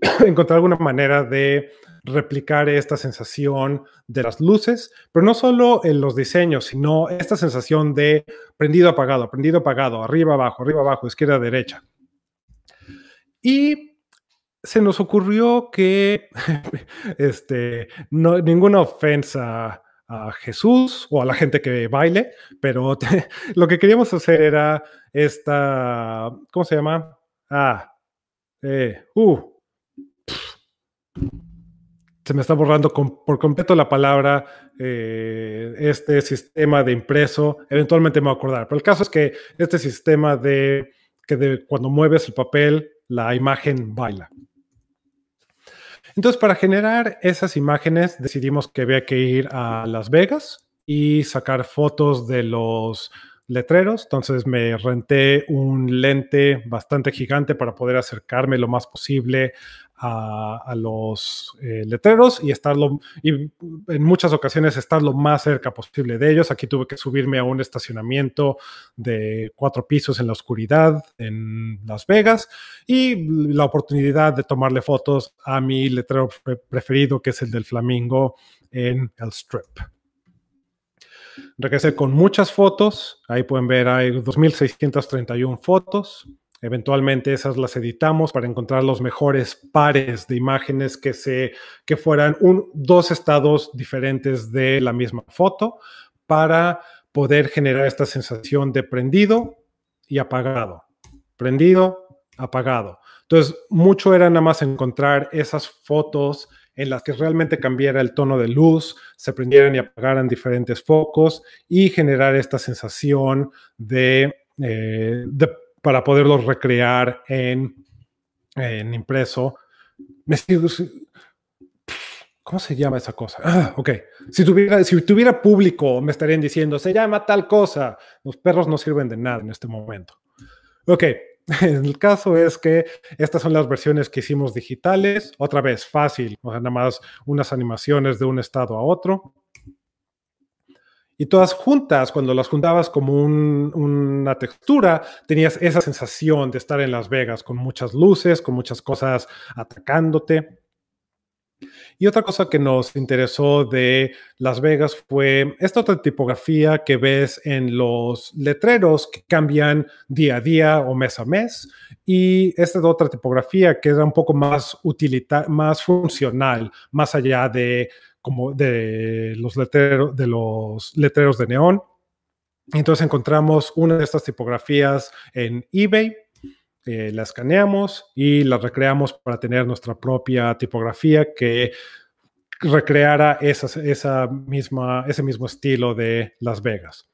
Speaker 2: encontrar alguna manera de replicar esta sensación de las luces, pero no solo en los diseños, sino esta sensación de prendido apagado, prendido apagado, arriba abajo, arriba abajo, izquierda derecha. Y se nos ocurrió que este, no, ninguna ofensa a Jesús o a la gente que baile, pero lo que queríamos hacer era esta, ¿cómo se llama? Ah, eh, uh. se me está borrando por completo la palabra, eh, este sistema de impreso, eventualmente me voy a acordar, pero el caso es que este sistema de que cuando mueves el papel, la imagen baila. Entonces, para generar esas imágenes, decidimos que había que ir a Las Vegas y sacar fotos de los letreros, entonces me renté un lente bastante gigante para poder acercarme lo más posible a, los eh, letreros y estarlo, y en muchas ocasiones estar lo más cerca posible de ellos. Aquí tuve que subirme a un estacionamiento de cuatro pisos en la oscuridad en Las Vegas y la oportunidad de tomarle fotos a mi letrero preferido, que es el del flamingo en el Strip. Regresé con muchas fotos, ahí pueden ver, hay 2.631 fotos. Eventualmente esas las editamos para encontrar los mejores pares de imágenes que, se, que fueran dos estados diferentes de la misma foto para poder generar esta sensación de prendido y apagado. Prendido, apagado. Entonces, mucho era nada más encontrar esas fotos en las que realmente cambiara el tono de luz, se prendieran y apagaran diferentes focos y generar esta sensación de, eh, para poderlos recrear en, en impreso. ¿Cómo se llama esa cosa? Ah, ok. Si tuviera, si tuviera público, me estarían diciendo, se llama tal cosa. Los perros no sirven de nada en este momento. Ok, El caso es que estas son las versiones que hicimos digitales, otra vez fácil, nada más unas animaciones de un estado a otro. Y todas juntas, cuando las juntabas como una textura, tenías esa sensación de estar en Las Vegas con muchas luces, con muchas cosas atacándote. Y otra cosa que nos interesó de Las Vegas fue esta otra tipografía que ves en los letreros que cambian día a día o mes a mes. Y esta otra tipografía que era un poco más más funcional, más allá de como de los letreros de los letreros de neón. Entonces encontramos una de estas tipografías en eBay eh, la escaneamos y la recreamos para tener nuestra propia tipografía que recreara esa misma, ese mismo estilo de Las Vegas.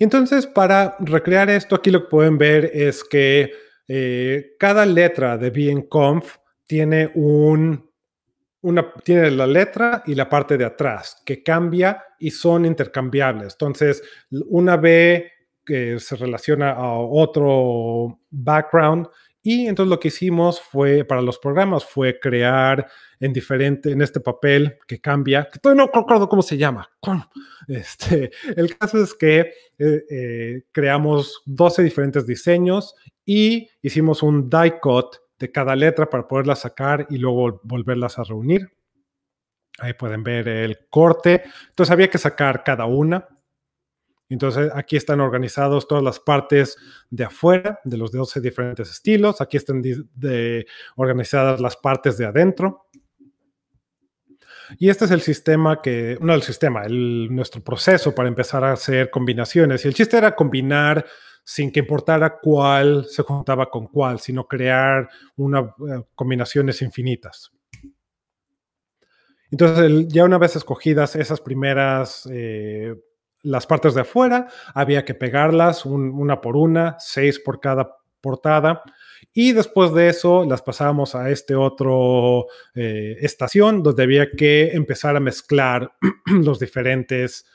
Speaker 2: Entonces, para recrear esto, aquí lo que pueden ver es que eh, cada letra de Biencomf tiene un una, tiene la letra y la parte de atrás que cambia y son intercambiables. Entonces, una B que se relaciona a otro background. Y entonces lo que hicimos fue, para los programas, fue crear en diferente, en este papel que cambia, que todavía no recuerdo cómo se llama. Este, el caso es que eh, eh, creamos 12 diferentes diseños y hicimos un die cut de cada letra para poderlas sacar y luego volverlas a reunir. Ahí pueden ver el corte. Entonces había que sacar cada una, entonces aquí están organizados todas las partes de afuera de los 12 diferentes estilos. Aquí están organizadas las partes de adentro. Y este es el sistema que, no el sistema, nuestro proceso para empezar a hacer combinaciones. Y el chiste era combinar sin que importara cuál se juntaba con cuál, sino crear una, eh, combinaciones infinitas. Entonces, ya una vez escogidas esas primeras eh, las partes de afuera, había que pegarlas una por una, seis por cada portada. Y después de eso las pasamos a este otro eh, estación donde había que empezar a mezclar los diferentes,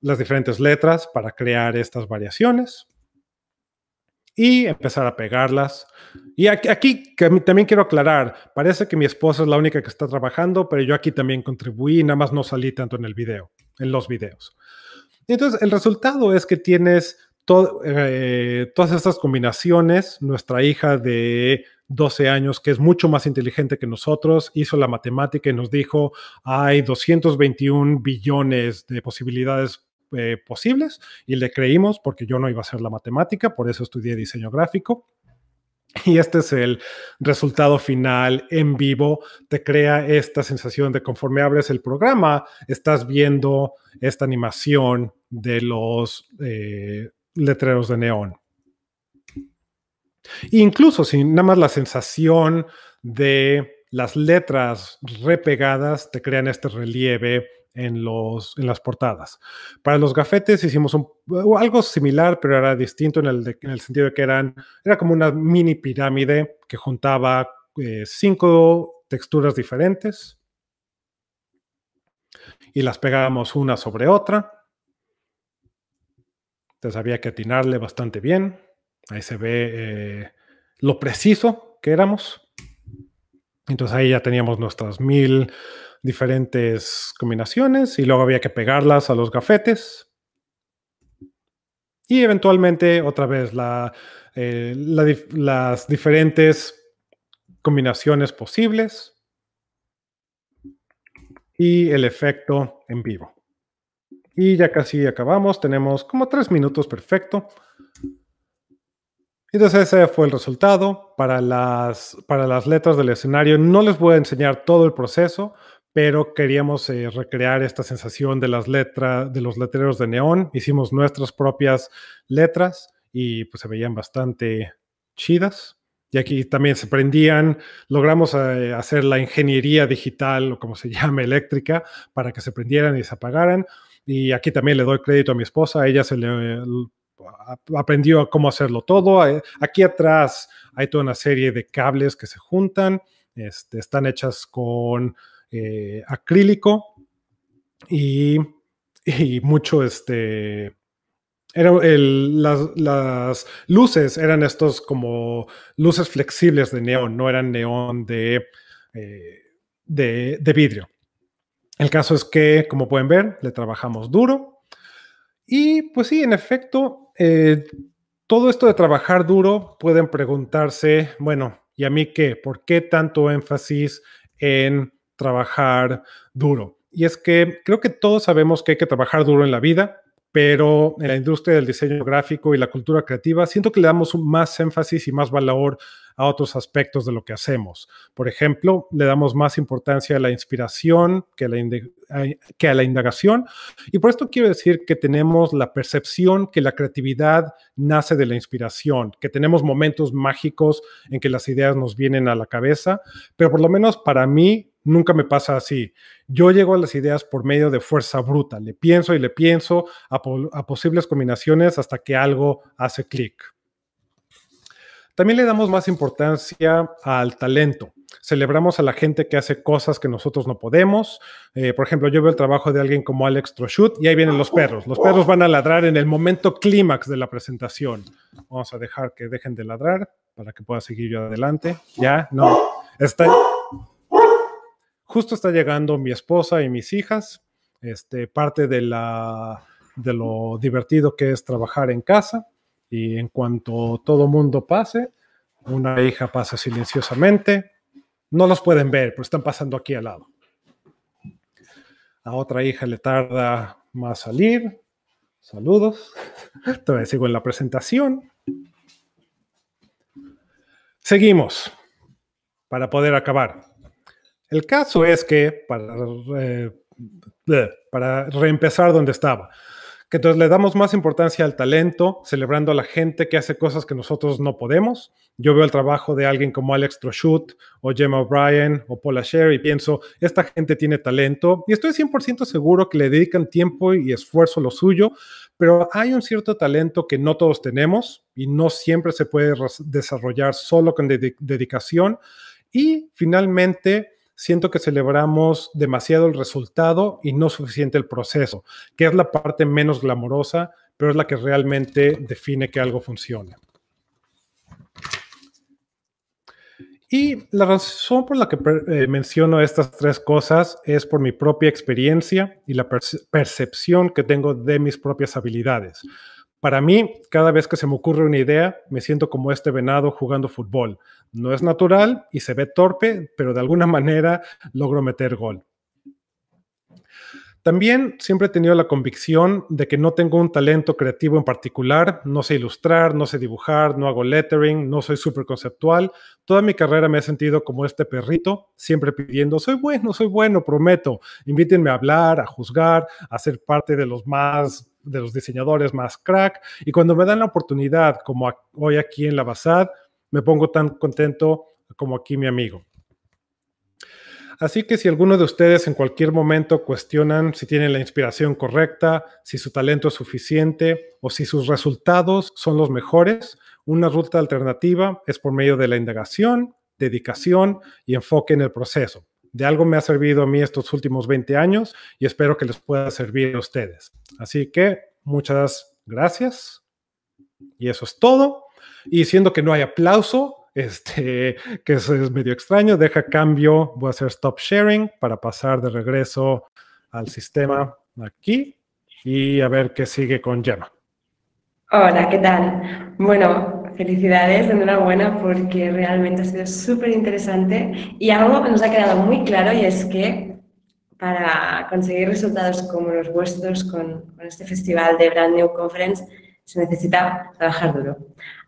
Speaker 2: las diferentes letras para crear estas variaciones y empezar a pegarlas. Y aquí, aquí que también quiero aclarar, parece que mi esposa es la única que está trabajando, pero yo aquí también contribuí, nada más no salí tanto en el video, en los videos entonces el resultado es que tienes eh, todas estas combinaciones. Nuestra hija de 12 años, que es mucho más inteligente que nosotros, hizo la matemática y nos dijo, hay 221 billones de posibilidades eh, posibles y le creímos porque yo no iba a hacer la matemática, por eso estudié diseño gráfico. Y este es el resultado final en vivo. Te crea esta sensación de conforme abres el programa, estás viendo esta animación de los eh, letreros de neón. Incluso si nada más la sensación de las letras repegadas te crean este relieve en, los, las portadas. Para los gafetes hicimos algo similar, pero era distinto en el, sentido de que eran, era como una mini pirámide que juntaba eh, cinco texturas diferentes y las pegábamos una sobre otra. Entonces había que atinarle bastante bien. Ahí se ve eh, lo preciso que éramos. Entonces ahí ya teníamos nuestras mil diferentes combinaciones y luego había que pegarlas a los gafetes. Y eventualmente otra vez eh, las diferentes combinaciones posibles y el efecto en vivo. Y ya casi acabamos, tenemos como tres minutos perfecto. Entonces ese fue el resultado para las, para las letras del escenario. No les voy a enseñar todo el proceso pero queríamos eh, recrear esta sensación de las letras, de los letreros de neón. Hicimos nuestras propias letras y pues se veían bastante chidas. Y aquí también se prendían, logramos eh, hacer la ingeniería digital o como se llama eléctrica para que se prendieran y se apagaran. Y aquí también le doy crédito a mi esposa, ella se le aprendió cómo hacerlo todo. Eh, aquí atrás hay toda una serie de cables que se juntan, este, están hechas con eh, acrílico y, mucho este... Era las, luces eran estos como luces flexibles de neón, no eran neón eh, de, de, vidrio. El caso es que, como pueden ver, le trabajamos duro. Y pues sí, en efecto, eh, todo esto de trabajar duro, pueden preguntarse, bueno, ¿y a mí qué? ¿Por qué tanto énfasis en trabajar duro. Y es que creo que todos sabemos que hay que trabajar duro en la vida, pero en la industria del diseño gráfico y la cultura creativa siento que le damos más énfasis y más valor a otros aspectos de lo que hacemos. Por ejemplo, le damos más importancia a la inspiración que a la, indagación. Y por esto quiero decir que tenemos la percepción que la creatividad nace de la inspiración, que tenemos momentos mágicos en que las ideas nos vienen a la cabeza, pero por lo menos para mí Nunca me pasa así. Yo llego a las ideas por medio de fuerza bruta. Le pienso y le pienso a, posibles combinaciones hasta que algo hace clic. También le damos más importancia al talento. Celebramos a la gente que hace cosas que nosotros no podemos. Eh, por ejemplo, yo veo el trabajo de alguien como Alex Troshut y ahí vienen los perros. Los perros van a ladrar en el momento clímax de la presentación. Vamos a dejar que dejen de ladrar para que pueda seguir yo adelante. Ya, no. Está justo está llegando mi esposa y mis hijas, este, parte de, de lo divertido que es trabajar en casa y en cuanto todo mundo pase, una hija pasa silenciosamente, no los pueden ver, pero están pasando aquí al lado. A otra hija le tarda más salir. Saludos. Todavía sigo en la presentación. Seguimos para poder acabar. El caso es que, para, eh, eh reempezar donde estaba, que entonces le damos más importancia al talento, celebrando a la gente que hace cosas que nosotros no podemos. Yo veo el trabajo de alguien como Alex Troshut, o Gemma O'Brien o Paula Sherry, y pienso, esta gente tiene talento y estoy 100% seguro que le dedican tiempo y esfuerzo lo suyo, pero hay un cierto talento que no todos tenemos y no siempre se puede desarrollar solo con dedicación. Y finalmente, siento que celebramos demasiado el resultado y no suficiente el proceso, que es la parte menos glamorosa, pero es la que realmente define que algo funciona. Y la razón por la que eh, menciono estas tres cosas es por mi propia experiencia y la percepción que tengo de mis propias habilidades. Para mí, cada vez que se me ocurre una idea, me siento como este venado jugando fútbol. No es natural y se ve torpe, pero de alguna manera logro meter gol. También siempre he tenido la convicción de que no tengo un talento creativo en particular, no sé ilustrar, no sé dibujar, no hago lettering, no soy súper conceptual. Toda mi carrera me he sentido como este perrito, siempre pidiendo, soy bueno, soy bueno, prometo, invítenme a hablar, a juzgar, a ser parte de los más de los diseñadores más crack. Y cuando me dan la oportunidad, como hoy aquí en la Basad, me pongo tan contento como aquí mi amigo. Así que si alguno de ustedes en cualquier momento cuestionan si tienen la inspiración correcta, si su talento es suficiente o si sus resultados son los mejores, una ruta alternativa es por medio de la indagación, dedicación y enfoque en el proceso. De algo me ha servido a mí estos últimos 20 años y espero que les pueda servir a ustedes. Así que muchas gracias. Y eso es todo. Y siendo que no hay aplauso, este, que eso es medio extraño, deja cambio, voy a hacer stop sharing para pasar de regreso al sistema aquí y a ver qué sigue con Gemma.
Speaker 1: Hola, ¿qué tal? Bueno, felicidades, enhorabuena, porque realmente ha sido súper interesante y algo que nos ha quedado muy claro y es que para conseguir resultados como los vuestros con, este festival de Brand New Conference se necesita trabajar duro.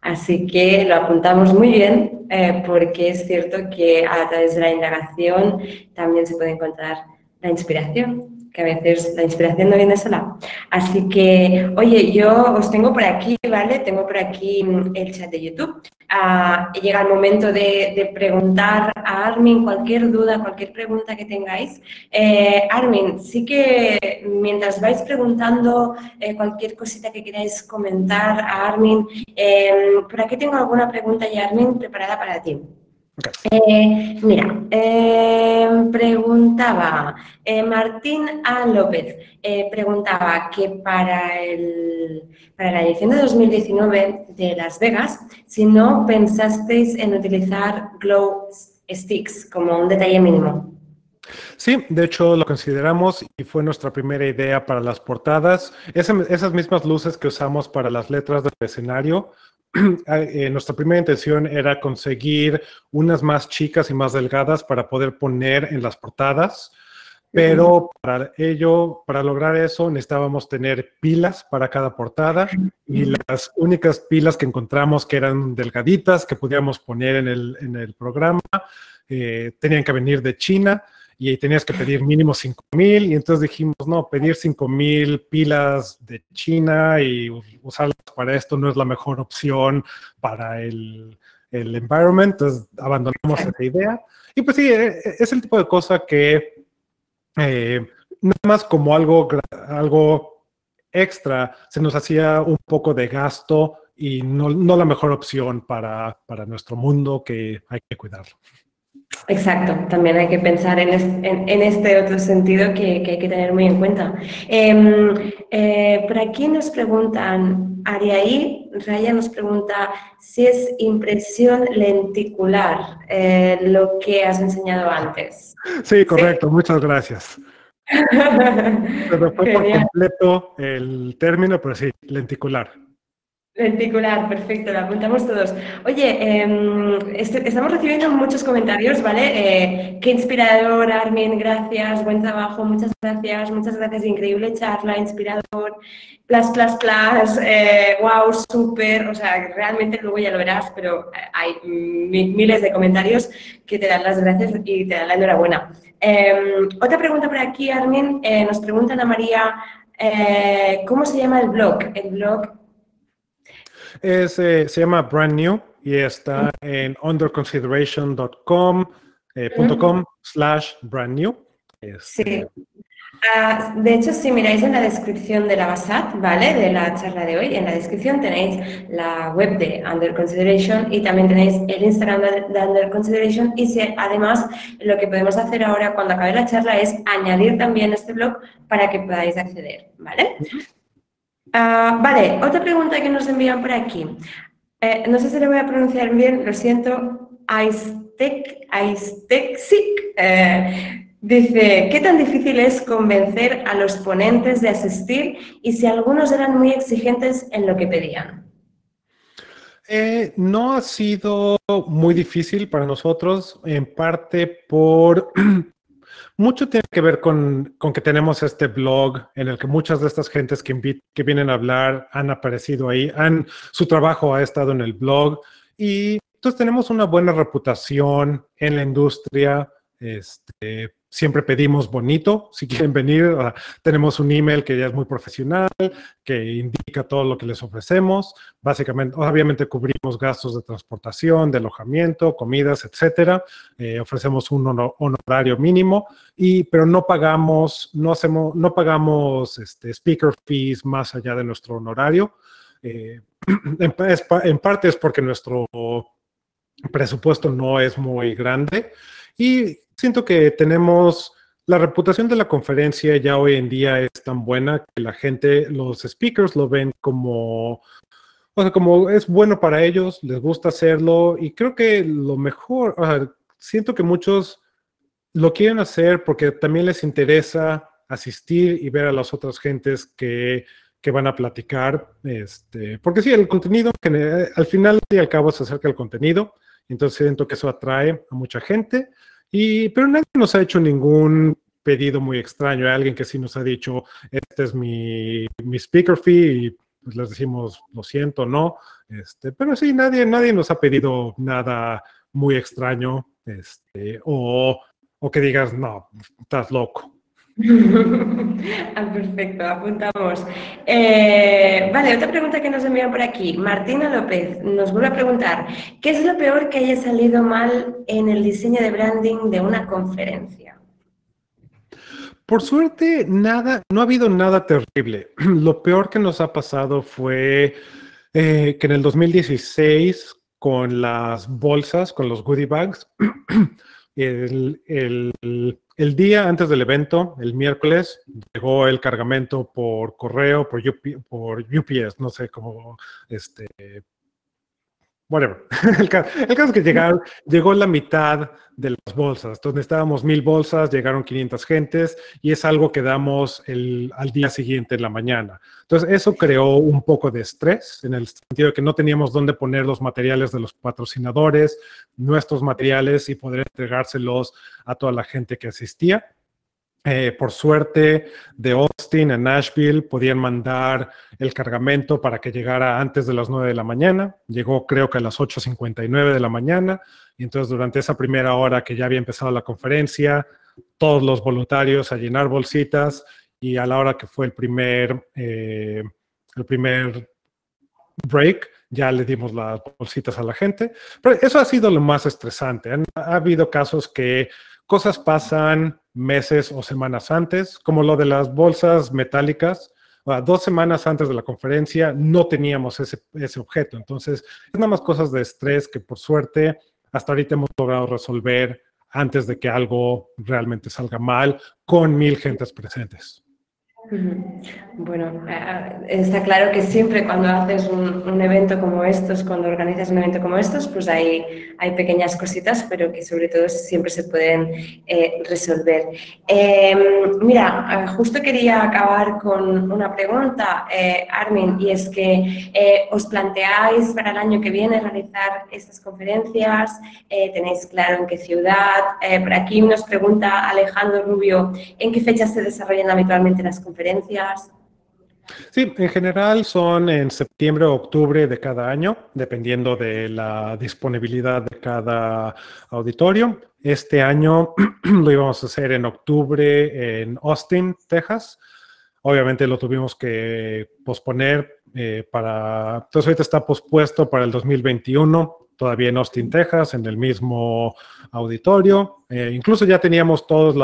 Speaker 1: Así que lo apuntamos muy bien eh, porque es cierto que a través de la indagación también se puede encontrar la inspiración que a veces la inspiración no viene sola. Así que, oye, yo os tengo por aquí, ¿vale? Tengo por aquí mm, el chat de YouTube. Ah, llega el momento de, preguntar a Armin cualquier duda, cualquier pregunta que tengáis. Eh, Armin, sí que mientras vais preguntando eh, cualquier cosita que queráis comentar a Armin, eh, por aquí tengo alguna pregunta ya, Armin, preparada para ti. Eh, mira, em, preguntaba eh, Martín A. López, eh, preguntaba que para, para la edición de 2019 de Las Vegas, si no pensasteis en utilizar glow sticks como un detalle mínimo.
Speaker 2: Sí, de hecho lo consideramos y fue nuestra primera idea para las portadas. esas mismas luces que usamos para las letras del escenario Ah, eh, nuestra primera intención era conseguir unas más chicas y más delgadas para poder poner en las portadas, pero para ello, para lograr eso, necesitábamos tener pilas para cada portada y las únicas pilas que encontramos que eran delgaditas, que podíamos poner en el, programa, eh, tenían que venir de China y tenías que pedir mínimo 5000 y entonces dijimos, no, pedir 5000 pilas de China y usarlas para esto no es la mejor opción para el, environment, entonces abandonamos esa idea. Y pues sí, eh, eh, es el tipo de cosa que eh, nada más como algo, algo extra se nos hacía un poco de gasto y no, la mejor opción para, para nuestro mundo que hay que cuidarlo.
Speaker 1: Exacto, también hay que pensar en, este otro sentido que, hay que tener muy en cuenta. Em, eh, por aquí nos preguntan, Ariaí, Raya nos pregunta si es impresión lenticular eh, lo que has enseñado antes.
Speaker 2: Sí, correcto, muchas gracias. Pero fue por completo el término, pero sí, lenticular.
Speaker 1: Lenticular, perfecto, lo apuntamos todos. Oye, em, este, estamos recibiendo muchos comentarios, ¿vale? Eh, qué inspirador, Armin, gracias, buen trabajo, muchas gracias, muchas gracias, increíble charla, inspirador, plas, plas, plas, wow, eh, súper, o sea, realmente luego ya lo verás, pero hay miles de comentarios que te dan las gracias y te dan la enhorabuena. Em, otra pregunta por aquí, Armin, eh, nos preguntan a María, ¿cómo se llama el blog? El blog
Speaker 2: eh, se llama Brand New y está en underconsideration.com eh, .com slash brand new. Este,
Speaker 1: sí. Ah, de hecho, si miráis en la descripción de la BASAT, ¿vale? De la charla de hoy, en la descripción tenéis la web de Under Consideration y también tenéis el Instagram de Under Consideration y si, además lo que podemos hacer ahora cuando acabe la charla es añadir también este blog para que podáis acceder, ¿vale? Ah, vale, otra pregunta que nos envían por aquí. Eh, no sé si la voy a pronunciar bien, lo siento. Aistexic eh, dice, ¿qué tan difícil es convencer a los ponentes de asistir y si algunos eran muy exigentes en lo que pedían?
Speaker 2: Eh, no ha sido muy difícil para nosotros, en parte por Mucho tiene que ver con, que tenemos este blog en el que muchas de estas gentes que, que vienen a hablar han aparecido ahí, han, su trabajo ha estado en el blog y entonces pues, tenemos una buena reputación en la industria este, siempre pedimos bonito. Si quieren venir, ah, tenemos un email que ya es muy profesional, que indica todo lo que les ofrecemos. Básicamente, obviamente cubrimos gastos de transportación, de alojamiento, comidas, etcétera. Eh, ofrecemos un honorario mínimo, y, pero no pagamos, no hacemos, no pagamos este, speaker fees más allá de nuestro honorario. Eh, en, en parte es porque nuestro presupuesto no es muy grande y siento que tenemos la reputación de la conferencia ya hoy en día es tan buena que la gente, los speakers lo ven como, o sea, como es bueno para ellos, les gusta hacerlo y creo que lo mejor, o sea, siento que muchos lo quieren hacer porque también les interesa asistir y ver a las otras gentes que, van a platicar, este, porque sí, el contenido al final y al cabo se acerca el contenido, entonces siento que eso atrae a mucha gente. Y, pero nadie nos ha hecho ningún pedido muy extraño. Hay alguien que sí nos ha dicho, este es mi, mi speaker fee y pues, les decimos, lo siento, no. Este, pero sí, nadie, nadie nos ha pedido nada muy extraño este, o, o que digas, no, estás loco.
Speaker 1: Ah, perfecto, apuntamos. Eh, vale, otra pregunta que nos envían por aquí. Martina López nos vuelve a preguntar, ¿qué es lo peor que haya salido mal en el diseño de branding de una conferencia?
Speaker 2: Por suerte, nada, no ha habido nada terrible. Lo peor que nos ha pasado fue eh, que en el 2016, con las bolsas, con los goodie bags, el, el el día antes del evento, el miércoles, llegó el cargamento por correo, por, UPS, no sé cómo, este, whatever. El caso, es que llegaron, llegó la mitad de las bolsas. Entonces necesitábamos mil bolsas, llegaron 500 gentes y es algo que damos el, al día siguiente en la mañana. Entonces eso creó un poco de estrés en el sentido de que no teníamos dónde poner los materiales de los patrocinadores, nuestros materiales y poder entregárselos a toda la gente que asistía. Eh, por suerte, de Austin en Nashville podían mandar el cargamento para que llegara antes de las 9 de la mañana. Llegó creo que a las 8.59 de la mañana. Y entonces durante esa primera hora que ya había empezado la conferencia, todos los voluntarios a llenar bolsitas y a la hora que fue el primer, eh, el primer break, ya le dimos las bolsitas a la gente. Pero eso ha sido lo más estresante. ha habido casos que cosas pasan meses o semanas antes, como lo de las bolsas metálicas. Ah, dos semanas antes de la conferencia no teníamos ese, ese objeto. Entonces, es nada más cosas de estrés que por suerte hasta ahorita hemos logrado resolver antes de que algo realmente salga mal con mil gentes presentes.
Speaker 1: Bueno, eh, eh, está claro que siempre cuando haces un, evento como estos, cuando organizas un evento como estos, pues hay, hay pequeñas cositas, pero que sobre todo siempre se pueden eh, resolver. Em, mira, justo quería acabar con una pregunta, Armin, y es que os planteáis para el año que viene realizar estas conferencias, tenéis claro en qué ciudad. por aquí nos pregunta Alejandro Rubio, ¿en qué fecha se desarrollan habitualmente las conferencias? diferencias?
Speaker 2: Sí, en general son en septiembre o octubre de cada año, dependiendo de la disponibilidad de cada auditorio. Este año lo íbamos a hacer en octubre en Austin, Texas. Obviamente lo tuvimos que posponer eh, para... Entonces ahorita está pospuesto para el 2021 todavía en Austin, Texas, en el mismo auditorio. Eh, incluso ya teníamos todos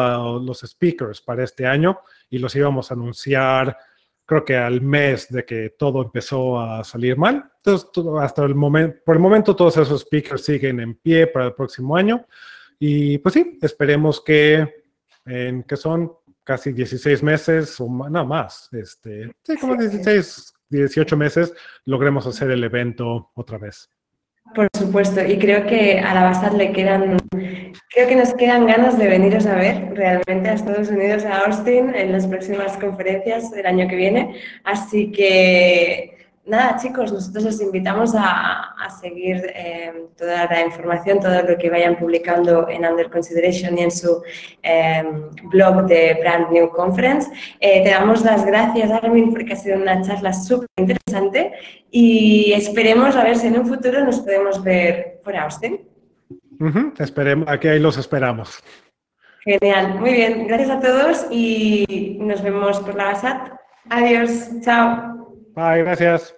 Speaker 2: los speakers para este año y los íbamos a anunciar, creo que al mes de que todo empezó a salir mal. Entonces, hasta el momento, por el momento todos esos speakers siguen en pie para el próximo año. Y pues sí, esperemos que en que son casi 16 meses o nada más, este, sí, como 16, 18 meses, logremos hacer el evento otra vez.
Speaker 1: Por supuesto, y creo que a la Basad le quedan, creo que nos quedan ganas de veniros a ver realmente a Estados Unidos, a Austin, en las próximas conferencias del año que viene. Así que nada, chicos, nosotros os invitamos a, seguir eh, toda la información, todo lo que vayan publicando en Under Consideration y en su eh, blog de Brand New Conference. Eh, te damos las gracias, Armin, porque ha sido una charla súper interesante y esperemos a ver si en un futuro nos podemos ver por Austin.
Speaker 2: Esperemos, aquí ahí los esperamos.
Speaker 1: Genial, muy bien, gracias a todos y nos vemos por la SAT. Adiós, chao.
Speaker 2: Bye, gracias.